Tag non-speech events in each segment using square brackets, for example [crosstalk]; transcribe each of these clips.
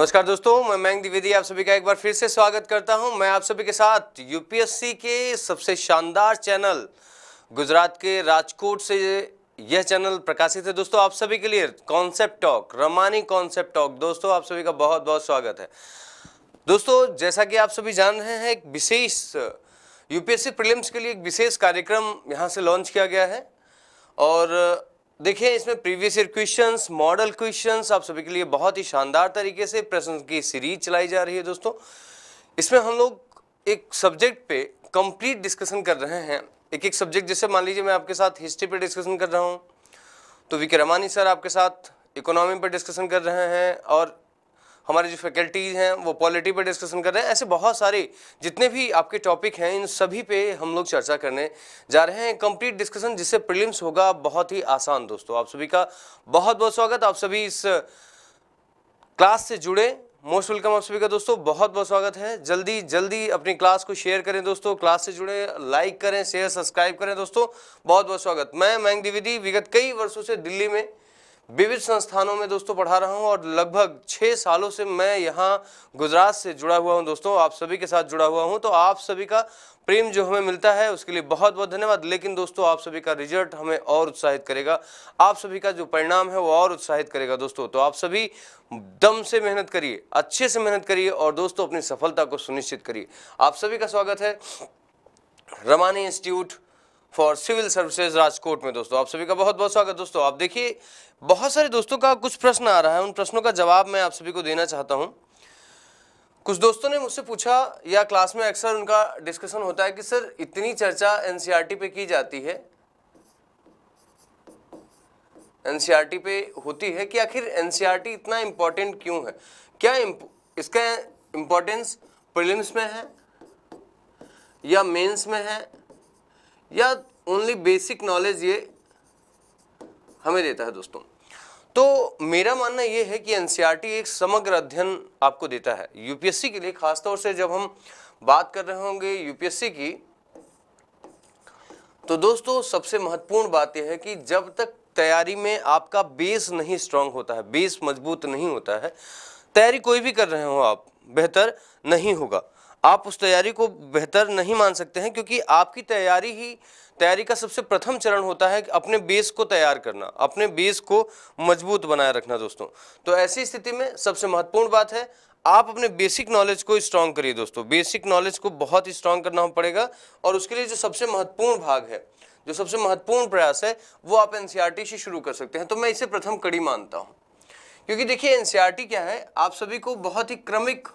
नमस्कार दोस्तों मैं मयंक द्विवेदी आप सभी का एक बार फिर से स्वागत करता हूं मैं आप सभी के साथ यूपीएससी के सबसे शानदार चैनल गुजरात के राजकोट से यह चैनल प्रकाशित है दोस्तों आप सभी के लिए concept talk Ramani concept talk दोस्तों आप सभी का बहुत बहुत स्वागत है दोस्तों जैसा कि आप सभी जान रहे हैं एक विशेष यूपीएससी प्रीलिम्स के लिए एक विशेष कार्यक्रम यहाँ से लॉन्च किया गया है और देखिए इसमें previous year questions model questions आप सभी के लिए बहुत ही शानदार तरीके से प्रश्न की सीरीज चलाई जा रही है दोस्तों इसमें हम लोग एक सब्जेक्ट पे कंप्लीट डिस्कशन कर रहे हैं एक एक सब्जेक्ट जैसे मान लीजिए मैं आपके साथ हिस्ट्री पे डिस्कशन कर रहा हूँ तो वी के रमानी सर आपके साथ इकोनॉमी पर डिस्कशन कर रहे हैं और हमारे जो फैकल्टीज़ हैं वो पॉलिटी पर डिस्कशन कर रहे हैं ऐसे बहुत सारे जितने भी आपके टॉपिक हैं इन सभी पे हम लोग चर्चा करने जा रहे हैं कंप्लीट डिस्कशन जिससे प्रीलिम्स होगा बहुत ही आसान दोस्तों आप सभी का बहुत बहुत स्वागत आप सभी इस क्लास से जुड़े मोस्ट वेलकम आप सभी का दोस्तों बहुत बहुत स्वागत है जल्दी जल्दी अपनी क्लास को शेयर करें दोस्तों क्लास से जुड़े लाइक करें शेयर सब्सक्राइब करें दोस्तों बहुत बहुत स्वागत मैं मैंग द्विवेदी विगत कई वर्षों से दिल्ली में विविध संस्थानों में दोस्तों पढ़ा रहा हूँ और लगभग छः सालों से मैं यहाँ गुजरात से जुड़ा हुआ हूँ दोस्तों आप सभी के साथ जुड़ा हुआ हूँ तो आप सभी का प्रेम जो हमें मिलता है उसके लिए बहुत बहुत धन्यवाद लेकिन दोस्तों आप सभी का रिजल्ट हमें और उत्साहित करेगा आप सभी का जो परिणाम है वो और उत्साहित करेगा दोस्तों तो आप सभी दम से मेहनत करिए अच्छे से मेहनत करिए और दोस्तों अपनी सफलता को सुनिश्चित करिए आप सभी का स्वागत है Ramani institute for civil services Rajkot में दोस्तों आप सभी का बहुत बहुत स्वागत दोस्तों आप देखिए बहुत सारे दोस्तों का कुछ प्रश्न आ रहा है उन प्रश्नों का जवाब मैं आप सभी को देना चाहता हूँ कुछ दोस्तों ने मुझसे पूछा या क्लास में अक्सर उनका डिस्कशन होता है कि सर इतनी चर्चा एनसीईआरटी e पे की जाती है एनसीईआरटी e पे होती है कि आखिर एनसीईआरटी e इतना इम्पोर्टेंट क्यों है क्या इसका इम्पोर्टेंस प्रिलिम्स में है या मेंस में है या ओनली बेसिक नॉलेज ये हमें देता है दोस्तों तो मेरा मानना ये है कि एन e एक समग्र अध्ययन आपको देता है यूपीएससी के लिए खासतौर से जब हम बात कर रहे होंगे यूपीएससी की तो दोस्तों सबसे महत्वपूर्ण बात यह है कि जब तक तैयारी में आपका बेस नहीं स्ट्रांग होता है बेस मजबूत नहीं होता है तैयारी कोई भी कर रहे हो आप बेहतर नहीं होगा आप उस तैयारी को बेहतर नहीं मान सकते हैं क्योंकि आपकी तैयारी ही तैयारी का सबसे प्रथम चरण होता है कि अपने बेस को तैयार करना अपने बेस को मजबूत बनाए रखना दोस्तों तो ऐसी स्थिति में सबसे महत्वपूर्ण बात है आप अपने बेसिक नॉलेज को स्ट्रांग करिए दोस्तों बेसिक नॉलेज को बहुत ही स्ट्रांग करना पड़ेगा और उसके लिए जो सबसे महत्वपूर्ण भाग है जो सबसे महत्वपूर्ण प्रयास है वो आप एनसीईआरटी e से शुरू कर सकते हैं तो मैं इसे प्रथम कड़ी मानता हूँ क्योंकि देखिए एनसीईआरटी e क्या है आप सभी को बहुत ही क्रमिक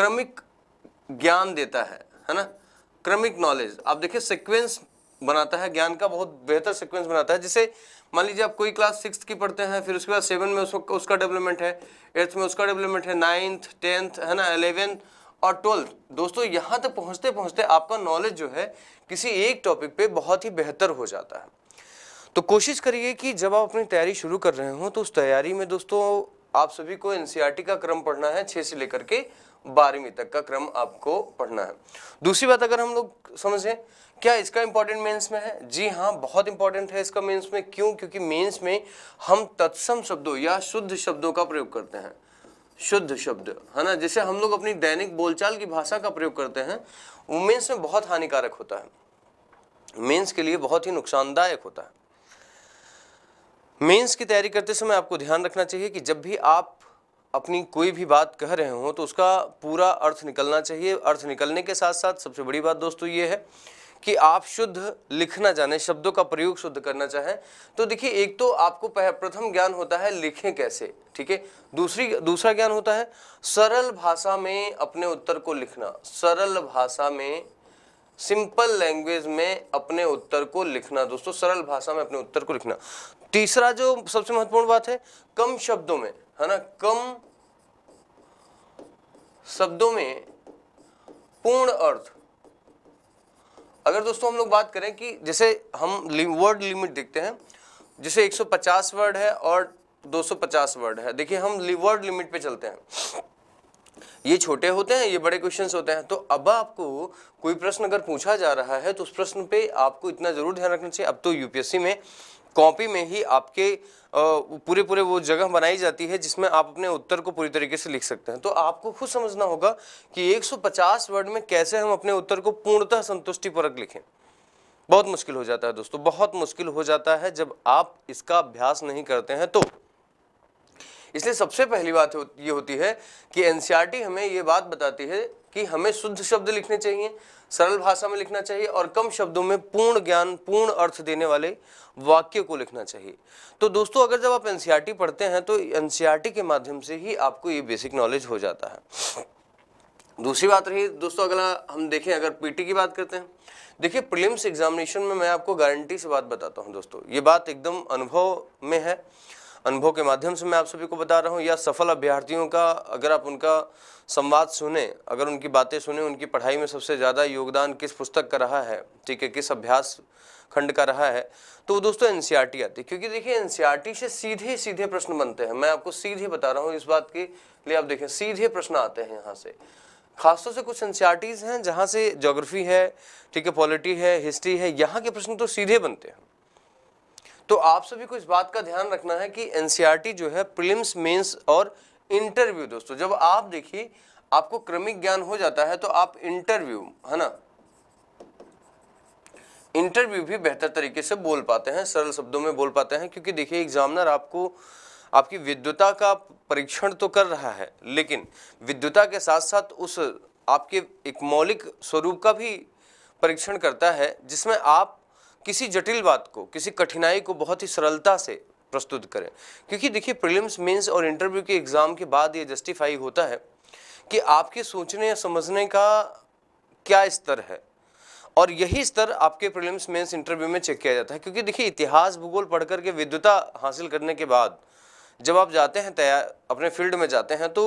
क्रमिक ज्ञान देता है है ना क्रमिक नॉलेज आप देखिए सिक्वेंस बनाता है ज्ञान का बहुत बेहतर सिक्वेंस बनाता है जिसे मान लीजिए आप कोई क्लास सिक्स की पढ़ते हैं फिर उसके बाद सेवन में उसको उसका डेवलपमेंट है एट्थ में उसका डेवलपमेंट है नाइन्थ टेंथ है ना एलेवेंथ और ट्वेल्थ दोस्तों यहाँ तक पहुँचते पहुँचते आपका नॉलेज जो है किसी एक टॉपिक पर बहुत ही बेहतर हो जाता है तो कोशिश करिए कि जब आप अपनी तैयारी शुरू कर रहे हो तो उस तैयारी में दोस्तों आप सभी को एन e का क्रम पढ़ना है छः से लेकर के बारहवीं तक का क्रम आपको पढ़ना है दूसरी बात अगर हम लोग समझें क्या इसका इंपॉर्टेंट मेंस में है जी हाँ बहुत इंपॉर्टेंट है इसका मेंस में क्यों क्योंकि मेंस में हम तत्सम शब्दों या शुद्ध शब्दों का प्रयोग करते हैं शुद्ध शब्द है ना जैसे हम लोग अपनी दैनिक बोलचाल की भाषा का प्रयोग करते हैं वो मेंस में बहुत हानिकारक होता है मेंस के लिए बहुत ही नुकसानदायक होता है मेंस की तैयारी करते समय आपको ध्यान रखना चाहिए कि जब भी आप अपनी कोई भी बात कह रहे हों तो उसका पूरा अर्थ निकलना चाहिए अर्थ निकलने के साथ साथ सबसे बड़ी बात दोस्तों ये है कि आप शुद्ध लिखना जाने शब्दों का प्रयोग शुद्ध करना चाहें तो देखिए एक तो आपको प्रथम ज्ञान होता है लिखें कैसे ठीक है दूसरी दूसरा ज्ञान होता है सरल भाषा में अपने उत्तर को लिखना सरल भाषा में सिंपल लैंग्वेज में अपने उत्तर को लिखना दोस्तों सरल भाषा में अपने उत्तर को लिखना तीसरा जो सबसे महत्वपूर्ण बात है कम शब्दों में है ना कम शब्दों में पूर्ण अर्थ अगर दोस्तों हम लोग बात करें कि जैसे हम वर्ड लिमिट देखते हैं जैसे 150 वर्ड है और 250 वर्ड है देखिए हम वर्ड लिमिट पे चलते हैं ये छोटे होते हैं ये बड़े क्वेश्चंस होते हैं तो अब आपको कोई प्रश्न अगर पूछा जा रहा है तो उस प्रश्न पे आपको इतना ज़रूर ध्यान रखना चाहिए अब तो यूपीएससी में कॉपी में ही आपके पूरे पूरे वो जगह बनाई जाती है जिसमें आप अपने उत्तर को पूरी तरीके से लिख सकते हैं तो आपको खुद समझना होगा कि 150 वर्ड में कैसे हम अपने उत्तर को पूर्णतः संतुष्टिपरक लिखें बहुत मुश्किल हो जाता है दोस्तों बहुत मुश्किल हो जाता है जब आप इसका अभ्यास नहीं करते हैं तो इसलिए सबसे पहली बात ये होती है कि एनसीईआरटी हमें ये बात बताती है कि हमें शुद्ध शब्द लिखने चाहिए सरल भाषा में लिखना चाहिए और कम शब्दों में पूर्ण ज्ञान पूर्ण अर्थ देने वाले वाक्य को लिखना चाहिए तो दोस्तों अगर जब आप एनसीआरटी e पढ़ते हैं तो एनसीआरटी e के माध्यम से ही आपको ये बेसिक नॉलेज हो जाता है दूसरी बात रही दोस्तों अगला हम देखें अगर पीटी की बात करते हैं देखिए प्रीलिम्स एग्जामिनेशन में मैं आपको गारंटी से बात बताता हूं दोस्तों ये बात एकदम अनुभव में है अनुभव के माध्यम से मैं आप सभी को बता रहा हूँ या सफल अभ्यर्थियों का अगर आप उनका संवाद सुने अगर उनकी बातें सुने उनकी पढ़ाई में सबसे ज़्यादा योगदान किस पुस्तक का रहा है ठीक है किस अभ्यास खंड का रहा है तो दोस्तों एन आती है क्योंकि देखिए एन से सीधे सीधे प्रश्न बनते हैं मैं आपको सीधे बता रहा हूँ इस बात के लिए आप देखें सीधे प्रश्न आते हैं यहाँ से खासतौर से कुछ एन हैं जहाँ से जोग्राफी है ठीक है पॉलिटी है हिस्ट्री है यहाँ के प्रश्न तो सीधे बनते हैं तो आप सभी को इस बात का ध्यान रखना है कि एनसीईआरटी e जो है प्रिलिम्स मेंस और इंटरव्यू दोस्तों जब आप देखिए आपको क्रमिक ज्ञान हो जाता है तो आप इंटरव्यू है ना इंटरव्यू भी बेहतर तरीके से बोल पाते हैं सरल शब्दों में बोल पाते हैं क्योंकि देखिए एग्जामिनर आपको आपकी विद्युता का परीक्षण तो कर रहा है लेकिन विद्युता के साथ साथ उस आपके एक मौलिक स्वरूप का भी परीक्षण करता है जिसमें आप किसी जटिल बात को किसी कठिनाई को बहुत ही सरलता से प्रस्तुत करें क्योंकि देखिए प्रीलिम्स मेंस और इंटरव्यू के एग्ज़ाम के बाद ये जस्टिफाई होता है कि आपके सोचने या समझने का क्या स्तर है और यही स्तर आपके प्रीलिम्स मेंस इंटरव्यू में चेक किया जाता है क्योंकि देखिए इतिहास भूगोल पढ़ के विद्वता हासिल करने के बाद जब आप जाते हैं तैयार अपने फील्ड में जाते हैं तो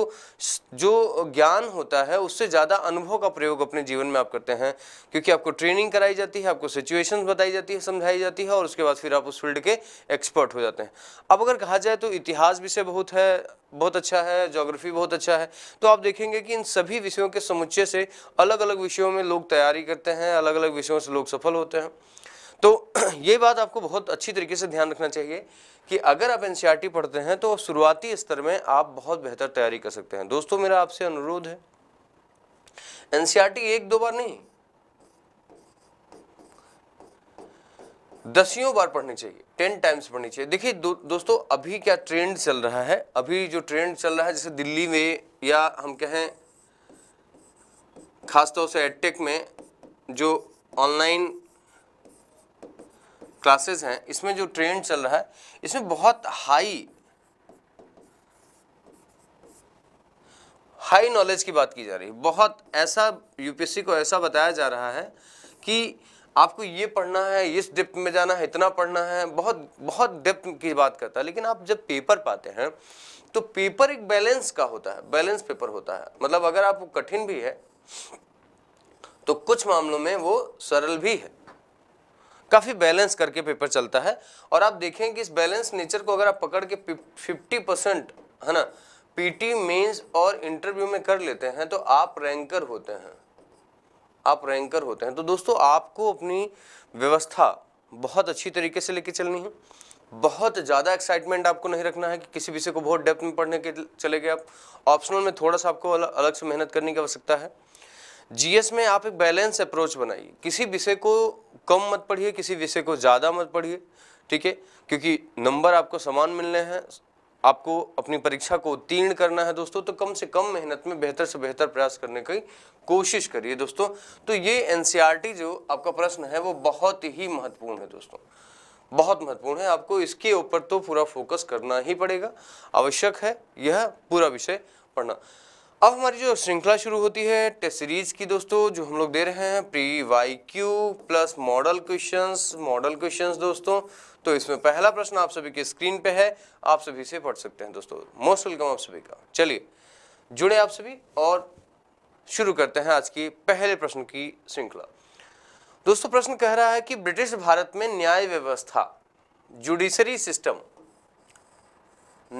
जो ज्ञान होता है उससे ज़्यादा अनुभव का प्रयोग अपने जीवन में आप करते हैं क्योंकि आपको ट्रेनिंग कराई जाती है आपको सिचुएशन बताई जाती है समझाई जाती है और उसके बाद फिर आप उस फील्ड के एक्सपर्ट हो जाते हैं अब अगर कहा जाए तो इतिहास विषय बहुत है बहुत अच्छा है जोग्राफी बहुत अच्छा है तो आप देखेंगे कि इन सभी विषयों के समुच्चय से अलग अलग विषयों में लोग तैयारी करते हैं अलग अलग विषयों से लोग सफल होते हैं तो [clears throat] ये बात आपको बहुत अच्छी तरीके से ध्यान रखना चाहिए कि अगर आप एन पढ़ते हैं तो शुरुआती स्तर में आप बहुत बेहतर तैयारी कर सकते हैं दोस्तों मेरा आपसे अनुरोध है एन एक दो बार नहीं दसियों बार पढ़नी चाहिए टेन टाइम्स पढ़नी चाहिए देखिए दो, दोस्तों अभी क्या ट्रेंड चल रहा है अभी जो ट्रेंड चल रहा है जैसे दिल्ली में या हम कहें खासतौर से एडटेक में जो ऑनलाइन क्लासेस हैं इसमें जो ट्रेंड चल रहा है इसमें बहुत हाई हाई नॉलेज की बात की जा रही है बहुत ऐसा यूपीएससी को ऐसा बताया जा रहा है कि आपको ये पढ़ना है इस डेप्थ में जाना है इतना पढ़ना है बहुत बहुत डेप्थ की बात करता है लेकिन आप जब पेपर पाते हैं तो पेपर एक बैलेंस का होता है बैलेंस पेपर होता है मतलब अगर आप कठिन भी है तो कुछ मामलों में वो सरल भी है काफ़ी बैलेंस करके पेपर चलता है और आप देखें कि इस बैलेंस नेचर को अगर आप पकड़ के फिफ्टी परसेंट है ना पीटी मेंस और इंटरव्यू में कर लेते हैं तो आप रैंकर होते हैं आप रैंकर होते हैं तो दोस्तों आपको अपनी व्यवस्था बहुत अच्छी तरीके से लेके चलनी है बहुत ज़्यादा एक्साइटमेंट आपको नहीं रखना है कि किसी विषय को बहुत डेप्थ में पढ़ने के चले गए आप ऑप्शनल में थोड़ा सा आपको अलग से मेहनत करने की आवश्यकता है जीएस में आप एक बैलेंस अप्रोच बनाइए किसी विषय को कम मत पढ़िए किसी विषय को ज़्यादा मत पढ़िए ठीक है क्योंकि नंबर आपको समान मिलने हैं आपको अपनी परीक्षा को उत्तीर्ण करना है दोस्तों तो कम से कम मेहनत में बेहतर से बेहतर प्रयास करने की कोशिश करिए दोस्तों तो ये एनसीईआरटी e जो आपका प्रश्न है वो बहुत ही महत्वपूर्ण है दोस्तों बहुत महत्वपूर्ण है आपको इसके ऊपर तो पूरा फोकस करना ही पड़ेगा आवश्यक है यह पूरा विषय पढ़ना अब हमारी जो श्रृंखला शुरू होती है टेस्ट सीरीज की दोस्तों जो हम लोग दे रहे हैं P Y Q plus model questions model questions दोस्तों तो इसमें पहला प्रश्न आप सभी के स्क्रीन पे है आप सभी से पढ़ सकते हैं दोस्तों मोस्ट वेलकम आप सभी का चलिए जुड़े आप सभी और शुरू करते हैं आज की पहले प्रश्न की श्रृंखला दोस्तों प्रश्न कह रहा है कि ब्रिटिश भारत में न्याय व्यवस्था जुडिशरी सिस्टम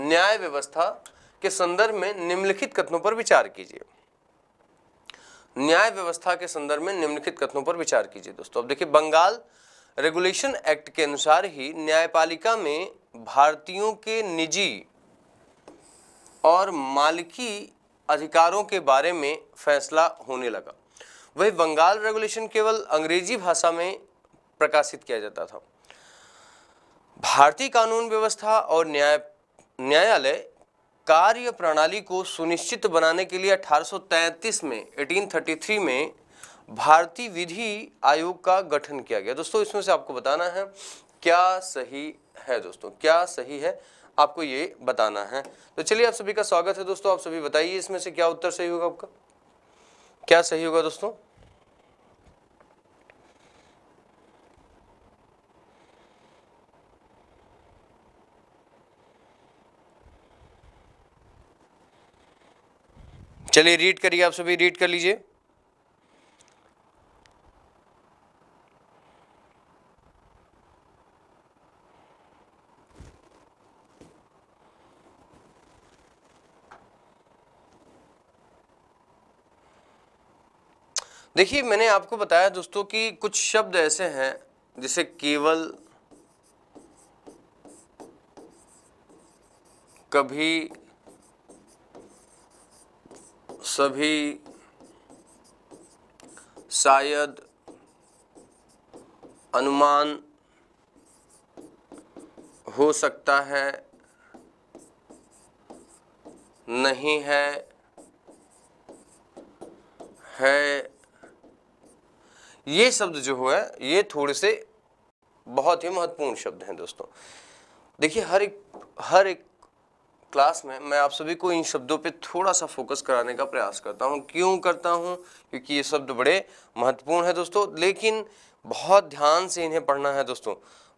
न्याय व्यवस्था के संदर्भ में निम्नलिखित कथनों पर विचार कीजिए न्याय व्यवस्था के संदर्भ में निम्नलिखित कथनों पर विचार कीजिए दोस्तों अब देखिए बंगाल रेगुलेशन एक्ट के अनुसार ही न्यायपालिका में भारतीयों के निजी और मालिकी अधिकारों के बारे में फैसला होने लगा वही बंगाल रेगुलेशन केवल अंग्रेजी भाषा में प्रकाशित किया जाता था भारतीय कानून व्यवस्था और न्याय न्यायालय कार्य प्रणाली को सुनिश्चित बनाने के लिए 1833 में 1833 में भारतीय विधि आयोग का गठन किया गया दोस्तों इसमें से आपको बताना है क्या सही है दोस्तों क्या सही है आपको ये बताना है तो चलिए आप सभी का स्वागत है दोस्तों आप सभी बताइए इसमें से क्या उत्तर सही होगा आपका क्या सही होगा दोस्तों चलिए रीड करिए आप सभी रीड कर लीजिए देखिए मैंने आपको बताया दोस्तों कि कुछ शब्द ऐसे हैं जिसे केवल कभी सभी शायद अनुमान हो सकता है नहीं है है ये शब्द जो है ये थोड़े से बहुत ही महत्वपूर्ण शब्द हैं दोस्तों देखिए हर एक हर एक क्लास में मैं आप सभी को इन शब्दों पे थोड़ा सा फोकस कराने का प्रयास करता हूँ क्यों करता हूँ क्योंकि ये शब्द बड़े महत्वपूर्ण है दोस्तों लेकिन बहुत ध्यान से इन्हें पढ़ना है दोस्तों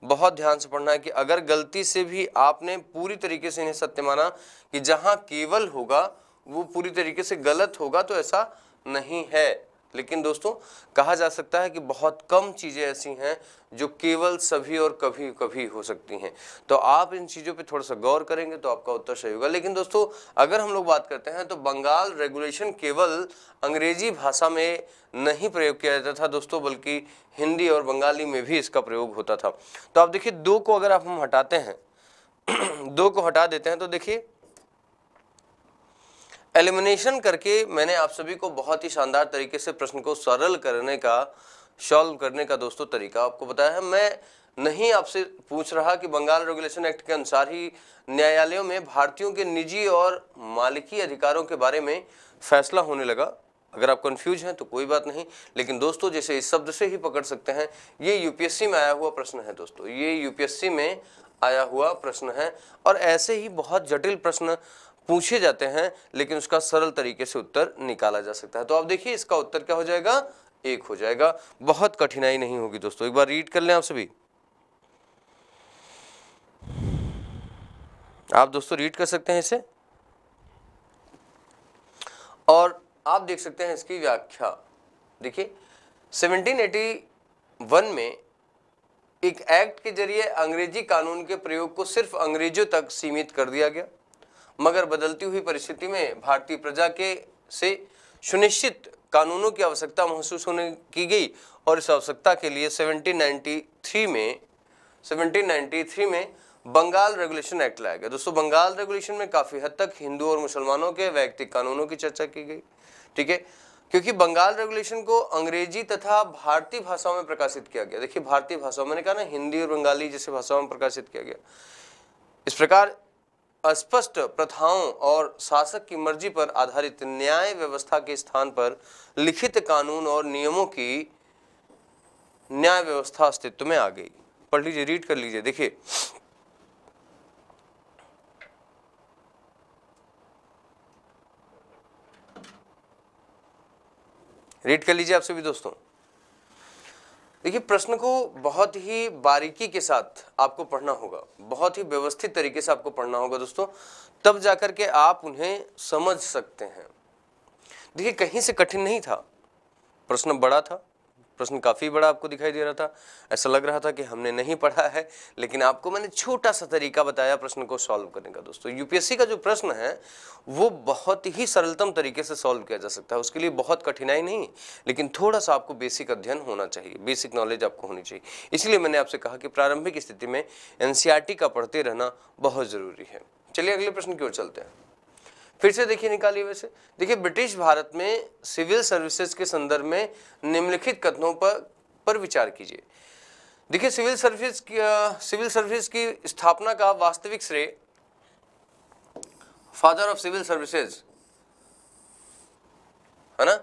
बहुत ध्यान से पढ़ना है कि अगर गलती से भी आपने पूरी तरीके से इन्हें सत्य माना कि जहाँ केवल होगा वो पूरी तरीके से गलत होगा तो ऐसा नहीं है लेकिन दोस्तों कहा जा सकता है कि बहुत कम चीज़ें ऐसी हैं जो केवल सभी और कभी कभी हो सकती हैं तो आप इन चीज़ों पे थोड़ा सा गौर करेंगे तो आपका उत्तर सही होगा लेकिन दोस्तों अगर हम लोग बात करते हैं तो बंगाल रेगुलेशन केवल अंग्रेजी भाषा में नहीं प्रयोग किया जाता था दोस्तों बल्कि हिंदी और बंगाली में भी इसका प्रयोग होता था तो आप देखिए दो को अगर आप हम हटाते हैं [clears throat] दो को हटा देते हैं तो देखिए एलिमिनेशन करके मैंने आप सभी को बहुत ही शानदार तरीके से प्रश्न को सरल करने का सॉल्व करने का दोस्तों तरीका आपको बताया है मैं नहीं आपसे पूछ रहा कि बंगाल रेगुलेशन एक्ट के अनुसार ही न्यायालयों में भारतीयों के निजी और मालिकी अधिकारों के बारे में फैसला होने लगा अगर आप कंफ्यूज हैं तो कोई बात नहीं लेकिन दोस्तों जैसे इस शब्द से ही पकड़ सकते हैं ये यूपीएससी में आया हुआ प्रश्न है दोस्तों ये यूपीएससी में आया हुआ प्रश्न है और ऐसे ही बहुत जटिल प्रश्न पूछे जाते हैं लेकिन उसका सरल तरीके से उत्तर निकाला जा सकता है तो आप देखिए इसका उत्तर क्या हो जाएगा एक हो जाएगा बहुत कठिनाई नहीं होगी दोस्तों एक बार रीड कर लें आप सभी आप दोस्तों रीड कर सकते हैं इसे और आप देख सकते हैं इसकी व्याख्या देखिए 1781 में एक एक्ट के जरिए अंग्रेजी कानून के प्रयोग को सिर्फ अंग्रेजों तक सीमित कर दिया गया मगर बदलती हुई परिस्थिति में भारतीय प्रजा के से सुनिश्चित कानूनों की आवश्यकता महसूस होने की गई और इस आवश्यकता के लिए 1793 में 1793 में बंगाल रेगुलेशन एक्ट लाया गया दोस्तों बंगाल रेगुलेशन में काफ़ी हद तक हिंदू और मुसलमानों के वैयक्तिक कानूनों की चर्चा की गई ठीक है क्योंकि बंगाल रेगुलेशन को अंग्रेजी तथा भारतीय भाषाओं में प्रकाशित किया गया देखिए भारतीय भाषाओं मैंने कहा ना हिंदी और बंगाली जैसे भाषाओं में प्रकाशित किया गया इस प्रकार अस्पष्ट प्रथाओं और शासक की मर्जी पर आधारित न्याय व्यवस्था के स्थान पर लिखित कानून और नियमों की न्याय व्यवस्था अस्तित्व में आ गई पढ़ लीजिए रीड कर लीजिए देखिए रीड कर लीजिए आप सभी दोस्तों देखिए प्रश्न को बहुत ही बारीकी के साथ आपको पढ़ना होगा बहुत ही व्यवस्थित तरीके से आपको पढ़ना होगा दोस्तों तब जाकर के आप उन्हें समझ सकते हैं देखिए कहीं से कठिन नहीं था प्रश्न बड़ा था प्रश्न काफ़ी बड़ा आपको दिखाई दे रहा था ऐसा लग रहा था कि हमने नहीं पढ़ा है लेकिन आपको मैंने छोटा सा तरीका बताया प्रश्न को सॉल्व करने का दोस्तों यूपीएससी का जो प्रश्न है वो बहुत ही सरलतम तरीके से सॉल्व किया जा सकता है उसके लिए बहुत कठिनाई नहीं लेकिन थोड़ा सा आपको बेसिक अध्ययन होना चाहिए बेसिक नॉलेज आपको होनी चाहिए इसलिए मैंने आपसे कहा कि प्रारंभिक स्थिति में एन का पढ़ते रहना बहुत ज़रूरी है चलिए अगले प्रश्न की ओर चलते हैं फिर से देखिए निकालिए वैसे देखिए ब्रिटिश भारत में सिविल सर्विसेज के संदर्भ में निम्नलिखित कथनों पर पर विचार कीजिए देखिए सिविल सर्विस सिविल सर्विस की स्थापना का वास्तविक श्रेय फादर ऑफ सिविल सर्विसेज है ना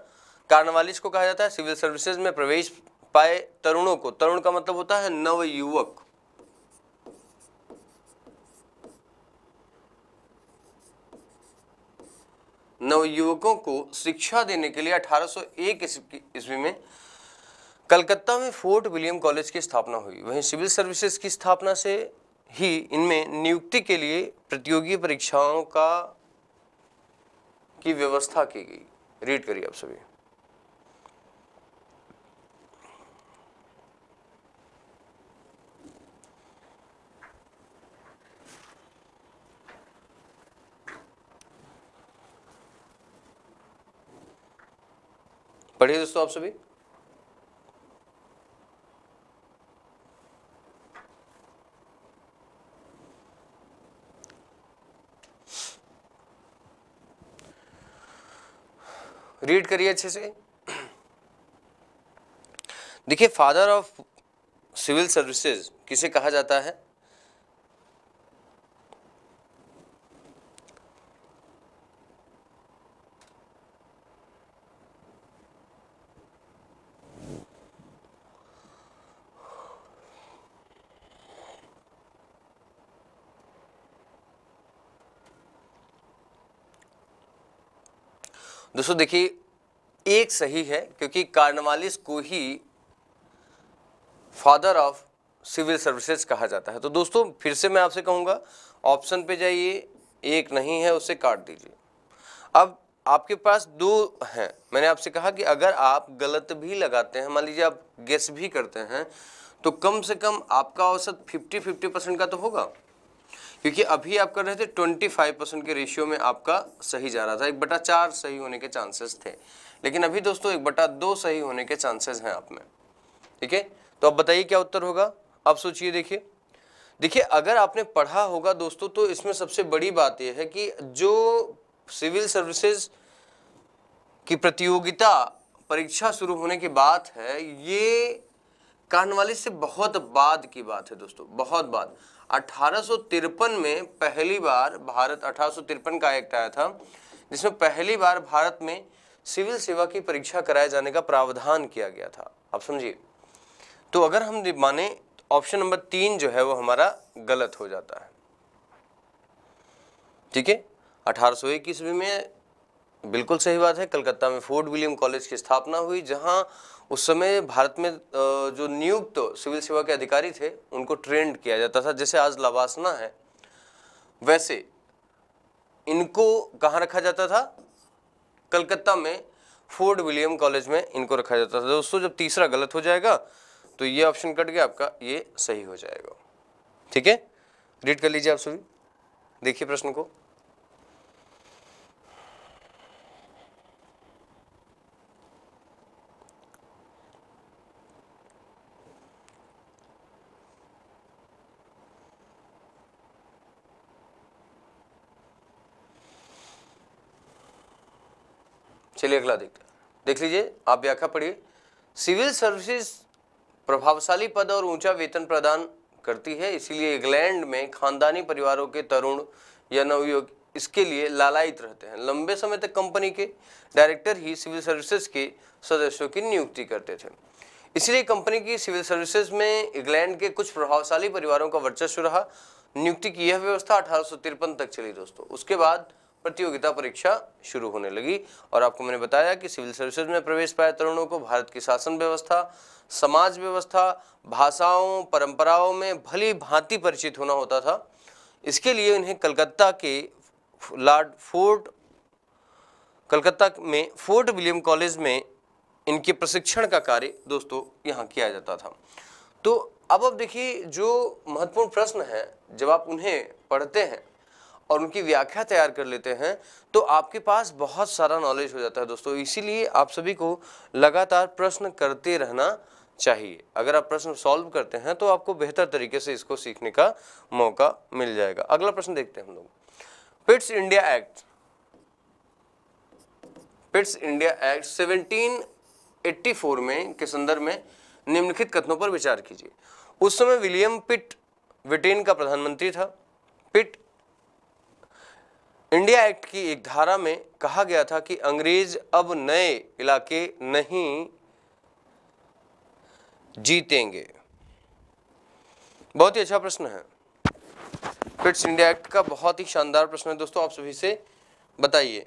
कार्नवालिस को कहा जाता है सिविल सर्विसेज में प्रवेश पाए तरुणों को तरुण का मतलब होता है नव युवक नवयुवकों को शिक्षा देने के लिए 1801 ईस्वी में कलकत्ता में फोर्ट विलियम कॉलेज की स्थापना हुई वहीं सिविल सर्विसेज की स्थापना से ही इनमें नियुक्ति के लिए प्रतियोगी परीक्षाओं का की व्यवस्था की गई रीड करिए आप सभी पढ़िए दोस्तों आप सभी रीड करिए अच्छे से देखिए फादर ऑफ सिविल सर्विसेज किसे कहा जाता है दोस्तों देखिए एक सही है क्योंकि कार्नवालिस को ही फादर ऑफ सिविल सर्विसेज कहा जाता है तो दोस्तों फिर से मैं आपसे कहूँगा ऑप्शन पे जाइए एक नहीं है उसे काट दीजिए अब आपके पास दो हैं मैंने आपसे कहा कि अगर आप गलत भी लगाते हैं मान लीजिए आप गेस भी करते हैं तो कम से कम आपका औसत 50 50 परसेंट का तो होगा क्योंकि अभी आप कर रहे थे 25 परसेंट के रेशियो में आपका सही जा रहा था एक बटा चार सही होने के चांसेस थे लेकिन अभी दोस्तों एक बटा दो सही होने के चांसेस हैं आप में ठीक है तो अब बताइए क्या उत्तर होगा आप सोचिए देखिए देखिए अगर आपने पढ़ा होगा दोस्तों तो इसमें सबसे बड़ी बात यह है कि जो सिविल सर्विसेज की प्रतियोगिता परीक्षा शुरू होने की बात है ये कानवाली से बहुत बाद की बात है दोस्तों बहुत बाद अठारह में पहली बार भारत अठारह का एक्ट आया था जिसमें पहली बार भारत में सिविल सेवा की परीक्षा कराए जाने का प्रावधान किया गया था आप समझिए तो अगर हम माने ऑप्शन नंबर तीन जो है वो हमारा गलत हो जाता है ठीक है अठारह ईस्वी में बिल्कुल सही बात है कलकत्ता में फोर्ट विलियम कॉलेज की स्थापना हुई जहां उस समय भारत में जो नियुक्त तो सिविल सेवा के अधिकारी थे उनको ट्रेंड किया जाता था जैसे आज लवासना है वैसे इनको कहाँ रखा जाता था कलकत्ता में फोर्ड विलियम कॉलेज में इनको रखा जाता था दोस्तों जब तीसरा गलत हो जाएगा तो ये ऑप्शन कट गया आपका ये सही हो जाएगा ठीक है रीड कर लीजिए आप सभी देखिए प्रश्न को चलिए अगला देखते देख लीजिए आप व्याख्या पढ़िए सिविल सर्विसेज प्रभावशाली पद और ऊंचा वेतन प्रदान करती है इसीलिए इंग्लैंड में खानदानी परिवारों के तरुण या नवयुग इसके लिए लालायित रहते हैं लंबे समय तक कंपनी के डायरेक्टर ही सिविल सर्विसेज के सदस्यों की नियुक्ति करते थे इसलिए कंपनी की सिविल सर्विसेज में इंग्लैंड के कुछ प्रभावशाली परिवारों का वर्चस्व रहा नियुक्ति की यह व्यवस्था अठारह तक चली दोस्तों उसके बाद प्रतियोगिता परीक्षा शुरू होने लगी और आपको मैंने बताया कि सिविल सर्विसेज में प्रवेश पाए तरुणों को भारत की शासन व्यवस्था समाज व्यवस्था भाषाओं परंपराओं में भली भांति परिचित होना होता था इसके लिए उन्हें कलकत्ता के लॉर्ड फोर्ट कलकत्ता में फोर्ट विलियम कॉलेज में इनके प्रशिक्षण का कार्य दोस्तों यहाँ किया जाता था तो अब अब देखिए जो महत्वपूर्ण प्रश्न है जब आप उन्हें पढ़ते हैं और उनकी व्याख्या तैयार कर लेते हैं तो आपके पास बहुत सारा नॉलेज हो जाता है दोस्तों इसीलिए आप सभी को लगातार प्रश्न करते रहना चाहिए अगर आप प्रश्न सॉल्व करते हैं तो आपको बेहतर तरीके से इसको सीखने का मौका मिल जाएगा अगला प्रश्न देखते हैं हम लोग Pitt's India Act Pitt's India Act 1784 में के संदर्भ में निम्नलिखित कथनों पर विचार कीजिए उस समय विलियम पिट ब्रिटेन का प्रधानमंत्री था पिट इंडिया एक्ट की एक धारा में कहा गया था कि अंग्रेज अब नए इलाके नहीं जीतेंगे बहुत ही अच्छा प्रश्न है फिट्स इंडिया एक्ट का बहुत ही शानदार प्रश्न है दोस्तों आप सभी से बताइए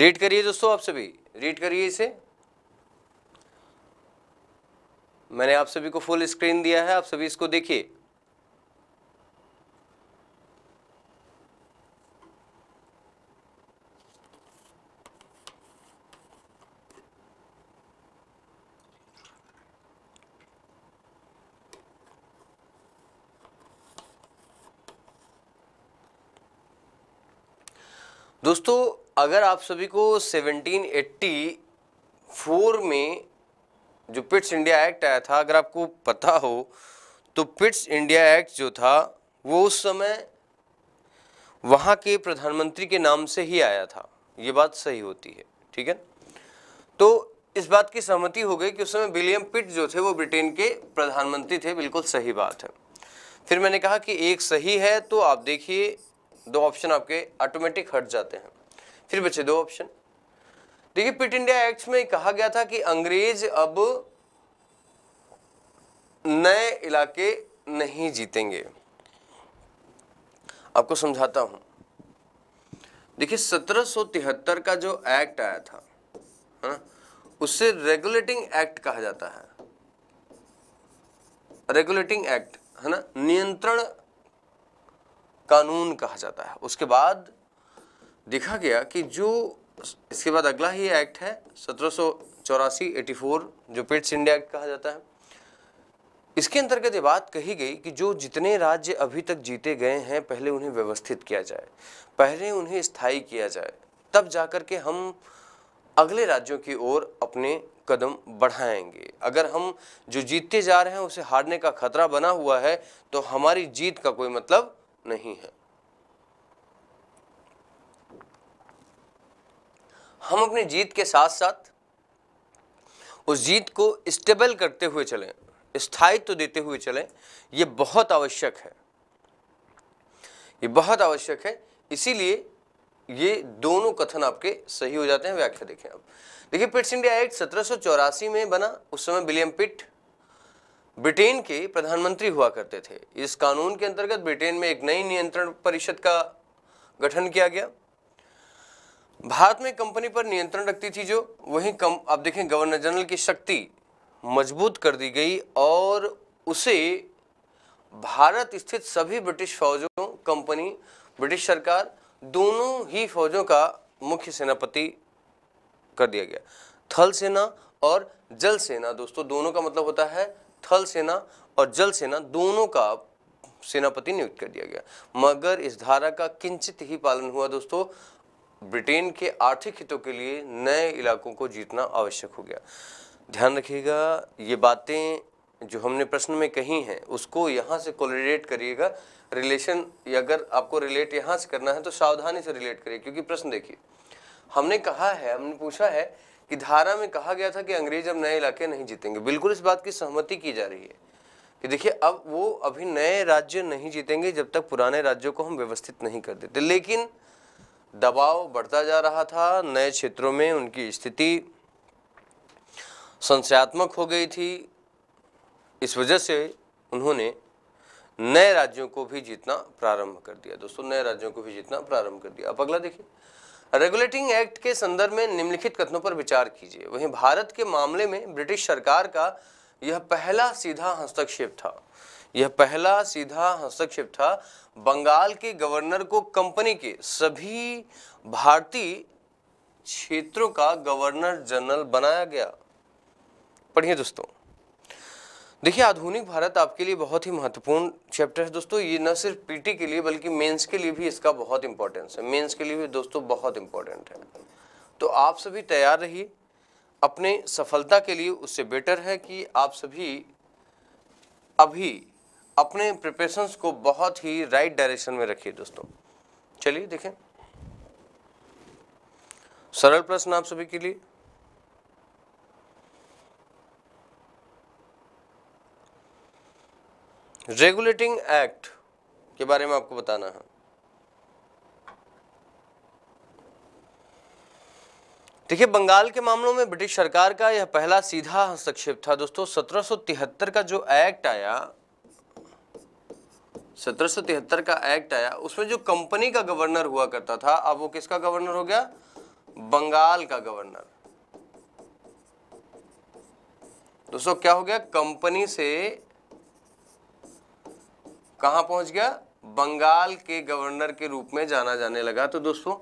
रीड करिए दोस्तों आप सभी रीड करिए इसे मैंने आप सभी को फुल स्क्रीन दिया है आप सभी इसको देखिए अगर आप सभी को 1784 में जो पिट्स इंडिया एक्ट आया था अगर आपको पता हो तो पिट्स इंडिया एक्ट जो था वो उस समय वहाँ के प्रधानमंत्री के नाम से ही आया था ये बात सही होती है ठीक है तो इस बात की सहमति हो गई कि उस समय विलियम पिट जो थे वो ब्रिटेन के प्रधानमंत्री थे बिल्कुल सही बात है फिर मैंने कहा कि एक सही है तो आप देखिए दो ऑप्शन आपके ऑटोमेटिक हट जाते हैं फिर बचे दो ऑप्शन देखिए पिट इंडिया एक्ट में कहा गया था कि अंग्रेज अब नए इलाके नहीं जीतेंगे आपको समझाता हूं देखिए 1773 का जो एक्ट आया था है ना उससे रेगुलेटिंग एक्ट कहा जाता है रेगुलेटिंग एक्ट है ना नियंत्रण कानून कहा जाता है उसके बाद देखा गया कि जो इसके बाद अगला ही एक्ट है सत्रह सौ चौरासी एटी फोर जो पेट्स इंडिया एक्ट कहा जाता है इसके अंतर्गत ये बात कही गई कि जो जितने राज्य अभी तक जीते गए हैं पहले उन्हें व्यवस्थित किया जाए पहले उन्हें स्थायी किया जाए तब जाकर के हम अगले राज्यों की ओर अपने कदम बढ़ाएंगे अगर हम जो जीतते जा रहे हैं उसे हारने का खतरा बना हुआ है तो हमारी जीत का कोई मतलब नहीं है हम अपनी जीत के साथ साथ उस जीत को स्टेबल करते हुए चलें स्थायित्व तो देते हुए चलें ये बहुत आवश्यक है ये बहुत आवश्यक है इसीलिए ये दोनों कथन आपके सही हो जाते हैं व्याख्या देखें आप देखिए पिट्स इंडिया एक्ट सत्रह में बना उस समय विलियम पिट ब्रिटेन के प्रधानमंत्री हुआ करते थे इस कानून के अंतर्गत ब्रिटेन में एक नई नियंत्रण परिषद का गठन किया गया भारत में कंपनी पर नियंत्रण रखती थी जो वही कम आप देखें गवर्नर जनरल की शक्ति मजबूत कर दी गई और उसे भारत स्थित सभी ब्रिटिश फौजों कंपनी ब्रिटिश सरकार दोनों ही फौजों का मुख्य सेनापति कर दिया गया थल सेना और जल सेना दोस्तों दोनों का मतलब होता है थल सेना और जल सेना दोनों का सेनापति नियुक्त कर दिया गया मगर इस धारा का किंचित ही पालन हुआ दोस्तों ब्रिटेन के आर्थिक हितों के लिए नए इलाकों को जीतना आवश्यक हो गया ध्यान रखिएगा ये बातें जो हमने प्रश्न में कही हैं उसको यहाँ से कोलिडेट करिएगा रिलेशन अगर आपको रिलेट यहाँ से करना है तो सावधानी से रिलेट करिए क्योंकि प्रश्न देखिए हमने कहा है हमने पूछा है कि धारा में कहा गया था कि अंग्रेज अब नए इलाके नहीं जीतेंगे बिल्कुल इस बात की सहमति की जा रही है कि देखिए अब वो अभी नए राज्य नहीं जीतेंगे जब तक पुराने राज्यों को हम व्यवस्थित नहीं कर देते लेकिन दबाव बढ़ता जा रहा था नए क्षेत्रों में उनकी स्थिति संशयात्मक हो गई थी इस वजह से उन्होंने नए राज्यों को भी जीतना प्रारंभ कर दिया दोस्तों नए राज्यों को भी जीतना प्रारंभ कर दिया अब अगला देखिए रेगुलेटिंग एक्ट के संदर्भ में निम्नलिखित कथनों पर विचार कीजिए वहीं भारत के मामले में ब्रिटिश सरकार का यह पहला सीधा हस्तक्षेप था यह पहला सीधा हस्तक्षेप था बंगाल के गवर्नर को कंपनी के सभी भारतीय क्षेत्रों का गवर्नर जनरल बनाया गया पढ़िए दोस्तों देखिए आधुनिक भारत आपके लिए बहुत ही महत्वपूर्ण चैप्टर है दोस्तों ये न सिर्फ पीटी के लिए बल्कि मेंस के लिए भी इसका बहुत इंपॉर्टेंस है मेंस के लिए भी दोस्तों बहुत इंपॉर्टेंट है तो आप सभी तैयार रहिए अपने सफलता के लिए उससे बेटर है कि आप सभी अभी अपने प्रिपरेशंस को बहुत ही राइट डायरेक्शन में रखिए दोस्तों चलिए देखें सरल प्रश्न आप सभी के लिए रेगुलेटिंग एक्ट के बारे में आपको बताना है देखिए बंगाल के मामलों में ब्रिटिश सरकार का यह पहला सीधा हस्तक्षेप था दोस्तों 1773 का जो एक्ट आया सत्रह का एक्ट आया उसमें जो कंपनी का गवर्नर हुआ करता था अब वो किसका गवर्नर हो गया बंगाल का गवर्नर दोस्तों क्या हो गया कंपनी से कहा पहुंच गया बंगाल के गवर्नर के रूप में जाना जाने लगा तो दोस्तों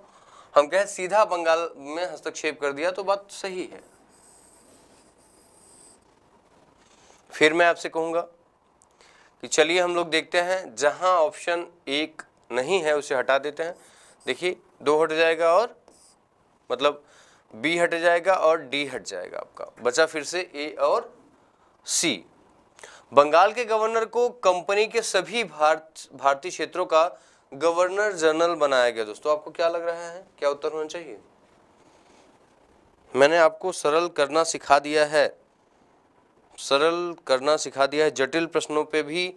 हम कहें सीधा बंगाल में हस्तक्षेप कर दिया तो बात सही है फिर मैं आपसे कहूंगा कि चलिए हम लोग देखते हैं जहां ऑप्शन एक नहीं है उसे हटा देते हैं देखिए दो हट जाएगा और मतलब बी हट जाएगा और डी हट जाएगा आपका बचा फिर से ए और सी बंगाल के गवर्नर को कंपनी के सभी भारत भारतीय क्षेत्रों का गवर्नर जनरल बनाया गया दोस्तों आपको क्या लग रहा है क्या उत्तर होना चाहिए मैंने आपको सरल करना सिखा दिया है सरल करना सिखा दिया है जटिल प्रश्नों पे भी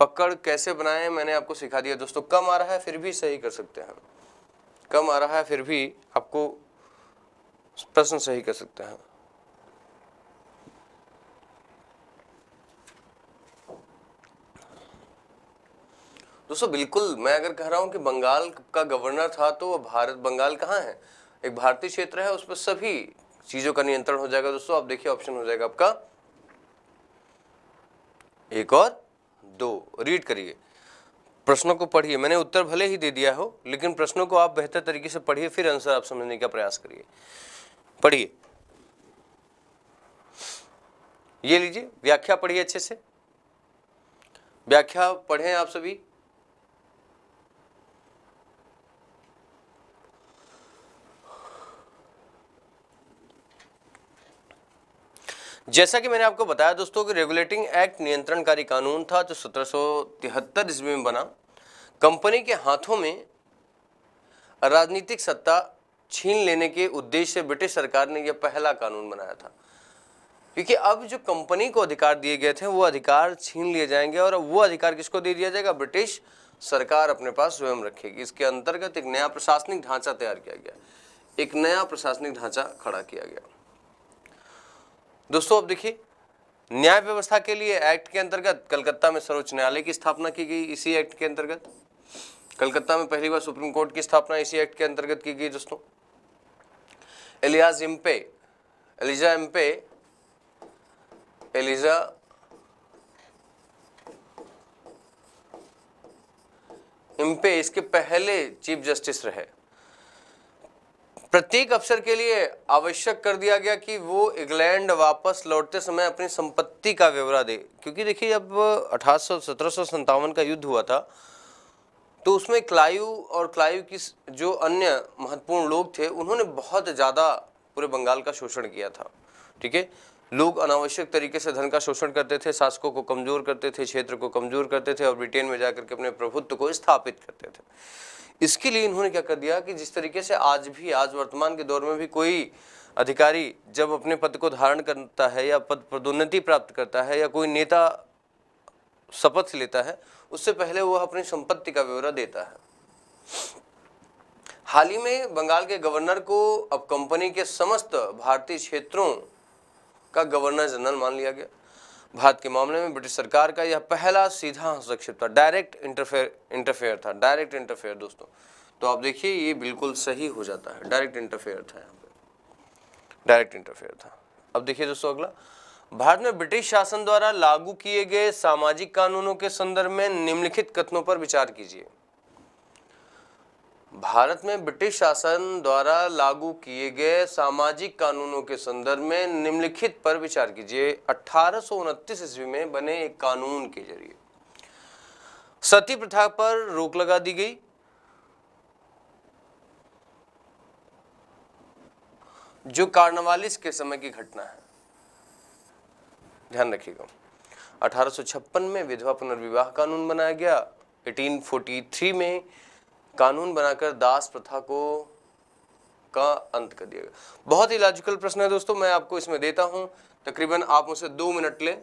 पकड़ कैसे बनाएं मैंने आपको सिखा दिया दोस्तों कम आ रहा है फिर भी सही कर सकते हैं कम आ रहा है फिर भी आपको प्रश्न सही कर सकते हैं दोस्तों बिल्कुल मैं अगर कह रहा हूं कि बंगाल का गवर्नर था तो वो भारत बंगाल कहाँ है एक भारतीय क्षेत्र है उस पर सभी चीज़ों का नियंत्रण हो जाएगा दोस्तों आप देखिए ऑप्शन हो जाएगा आपका एक और दो रीड करिए प्रश्नों को पढ़िए मैंने उत्तर भले ही दे दिया हो लेकिन प्रश्नों को आप बेहतर तरीके से पढ़िए फिर आंसर आप समझने का प्रयास करिए पढ़िए ये लीजिए व्याख्या पढ़िए अच्छे से व्याख्या पढ़ें आप सभी जैसा कि मैंने आपको बताया दोस्तों कि रेगुलेटिंग एक्ट नियंत्रणकारी कानून था जो सत्रह सौ तिहत्तर ईस्वी में बना कंपनी के हाथों में राजनीतिक सत्ता छीन लेने के उद्देश्य से ब्रिटिश सरकार ने यह पहला कानून बनाया था क्योंकि अब जो कंपनी को अधिकार दिए गए थे वो अधिकार छीन लिए जाएंगे और अब वो अधिकार किसको दे दिया जाएगा ब्रिटिश सरकार अपने पास स्वयं रखेगी इसके अंतर्गत एक नया प्रशासनिक ढांचा तैयार किया गया एक नया प्रशासनिक ढांचा खड़ा किया गया दोस्तों अब देखिए न्याय व्यवस्था के लिए एक्ट के अंतर्गत कलकत्ता में सर्वोच्च न्यायालय की स्थापना की गई इसी एक्ट के अंतर्गत कलकत्ता में पहली बार सुप्रीम कोर्ट की स्थापना इसी एक्ट के अंतर्गत की गई दोस्तों Elijah Impey Elijah Impey Elijah Impey इसके पहले चीफ जस्टिस रहे प्रत्येक अफसर के लिए आवश्यक कर दिया गया कि वो इंग्लैंड वापस लौटते समय अपनी संपत्ति का विवरा दे क्योंकि देखिए जब अठारह सौ का युद्ध हुआ था तो उसमें क्लायु और क्लायु की जो अन्य महत्वपूर्ण लोग थे उन्होंने बहुत ज़्यादा पूरे बंगाल का शोषण किया था ठीक है लोग अनावश्यक तरीके से धन का शोषण करते थे शासकों को कमज़ोर करते थे क्षेत्र को कमज़ोर करते थे और ब्रिटेन में जाकर के अपने प्रभुत्व को स्थापित करते थे इसके लिए इन्होंने क्या कर दिया कि जिस तरीके से आज भी आज वर्तमान के दौर में भी कोई अधिकारी जब अपने पद को धारण करता है या पद पदोन्नति प्राप्त करता है या कोई नेता शपथ लेता है उससे पहले वह अपनी संपत्ति का ब्यौरा देता है हाल ही में बंगाल के गवर्नर को अब कंपनी के समस्त भारतीय क्षेत्रों का गवर्नर जनरल मान लिया गया भारत के मामले में ब्रिटिश सरकार का यह पहला सीधा हस्तक्षेप था डायरेक्ट इंटरफेयर इंटरफेयर था डायरेक्ट इंटरफेयर दोस्तों तो आप देखिए ये बिल्कुल सही हो जाता है डायरेक्ट इंटरफेयर था यहाँ पे डायरेक्ट इंटरफेयर था अब देखिए दोस्तों अगला भारत में ब्रिटिश शासन द्वारा लागू किए गए सामाजिक कानूनों के संदर्भ में निम्नलिखित कथनों पर विचार कीजिए भारत में ब्रिटिश शासन द्वारा लागू किए गए सामाजिक कानूनों के संदर्भ में निम्नलिखित पर विचार कीजिए अठारह ईस्वी में बने एक कानून के जरिए सती प्रथा पर रोक लगा दी गई जो कार्नवालिस के समय की घटना है ध्यान रखिएगा 1856 में विधवा पुनर्विवाह कानून बनाया गया 1843 में कानून बनाकर दास प्रथा को का अंत कर दिया गया बहुत ही लॉजिकल प्रश्न है दोस्तों मैं आपको इसमें देता हूं तकरीबन आप मुझसे दो मिनट लें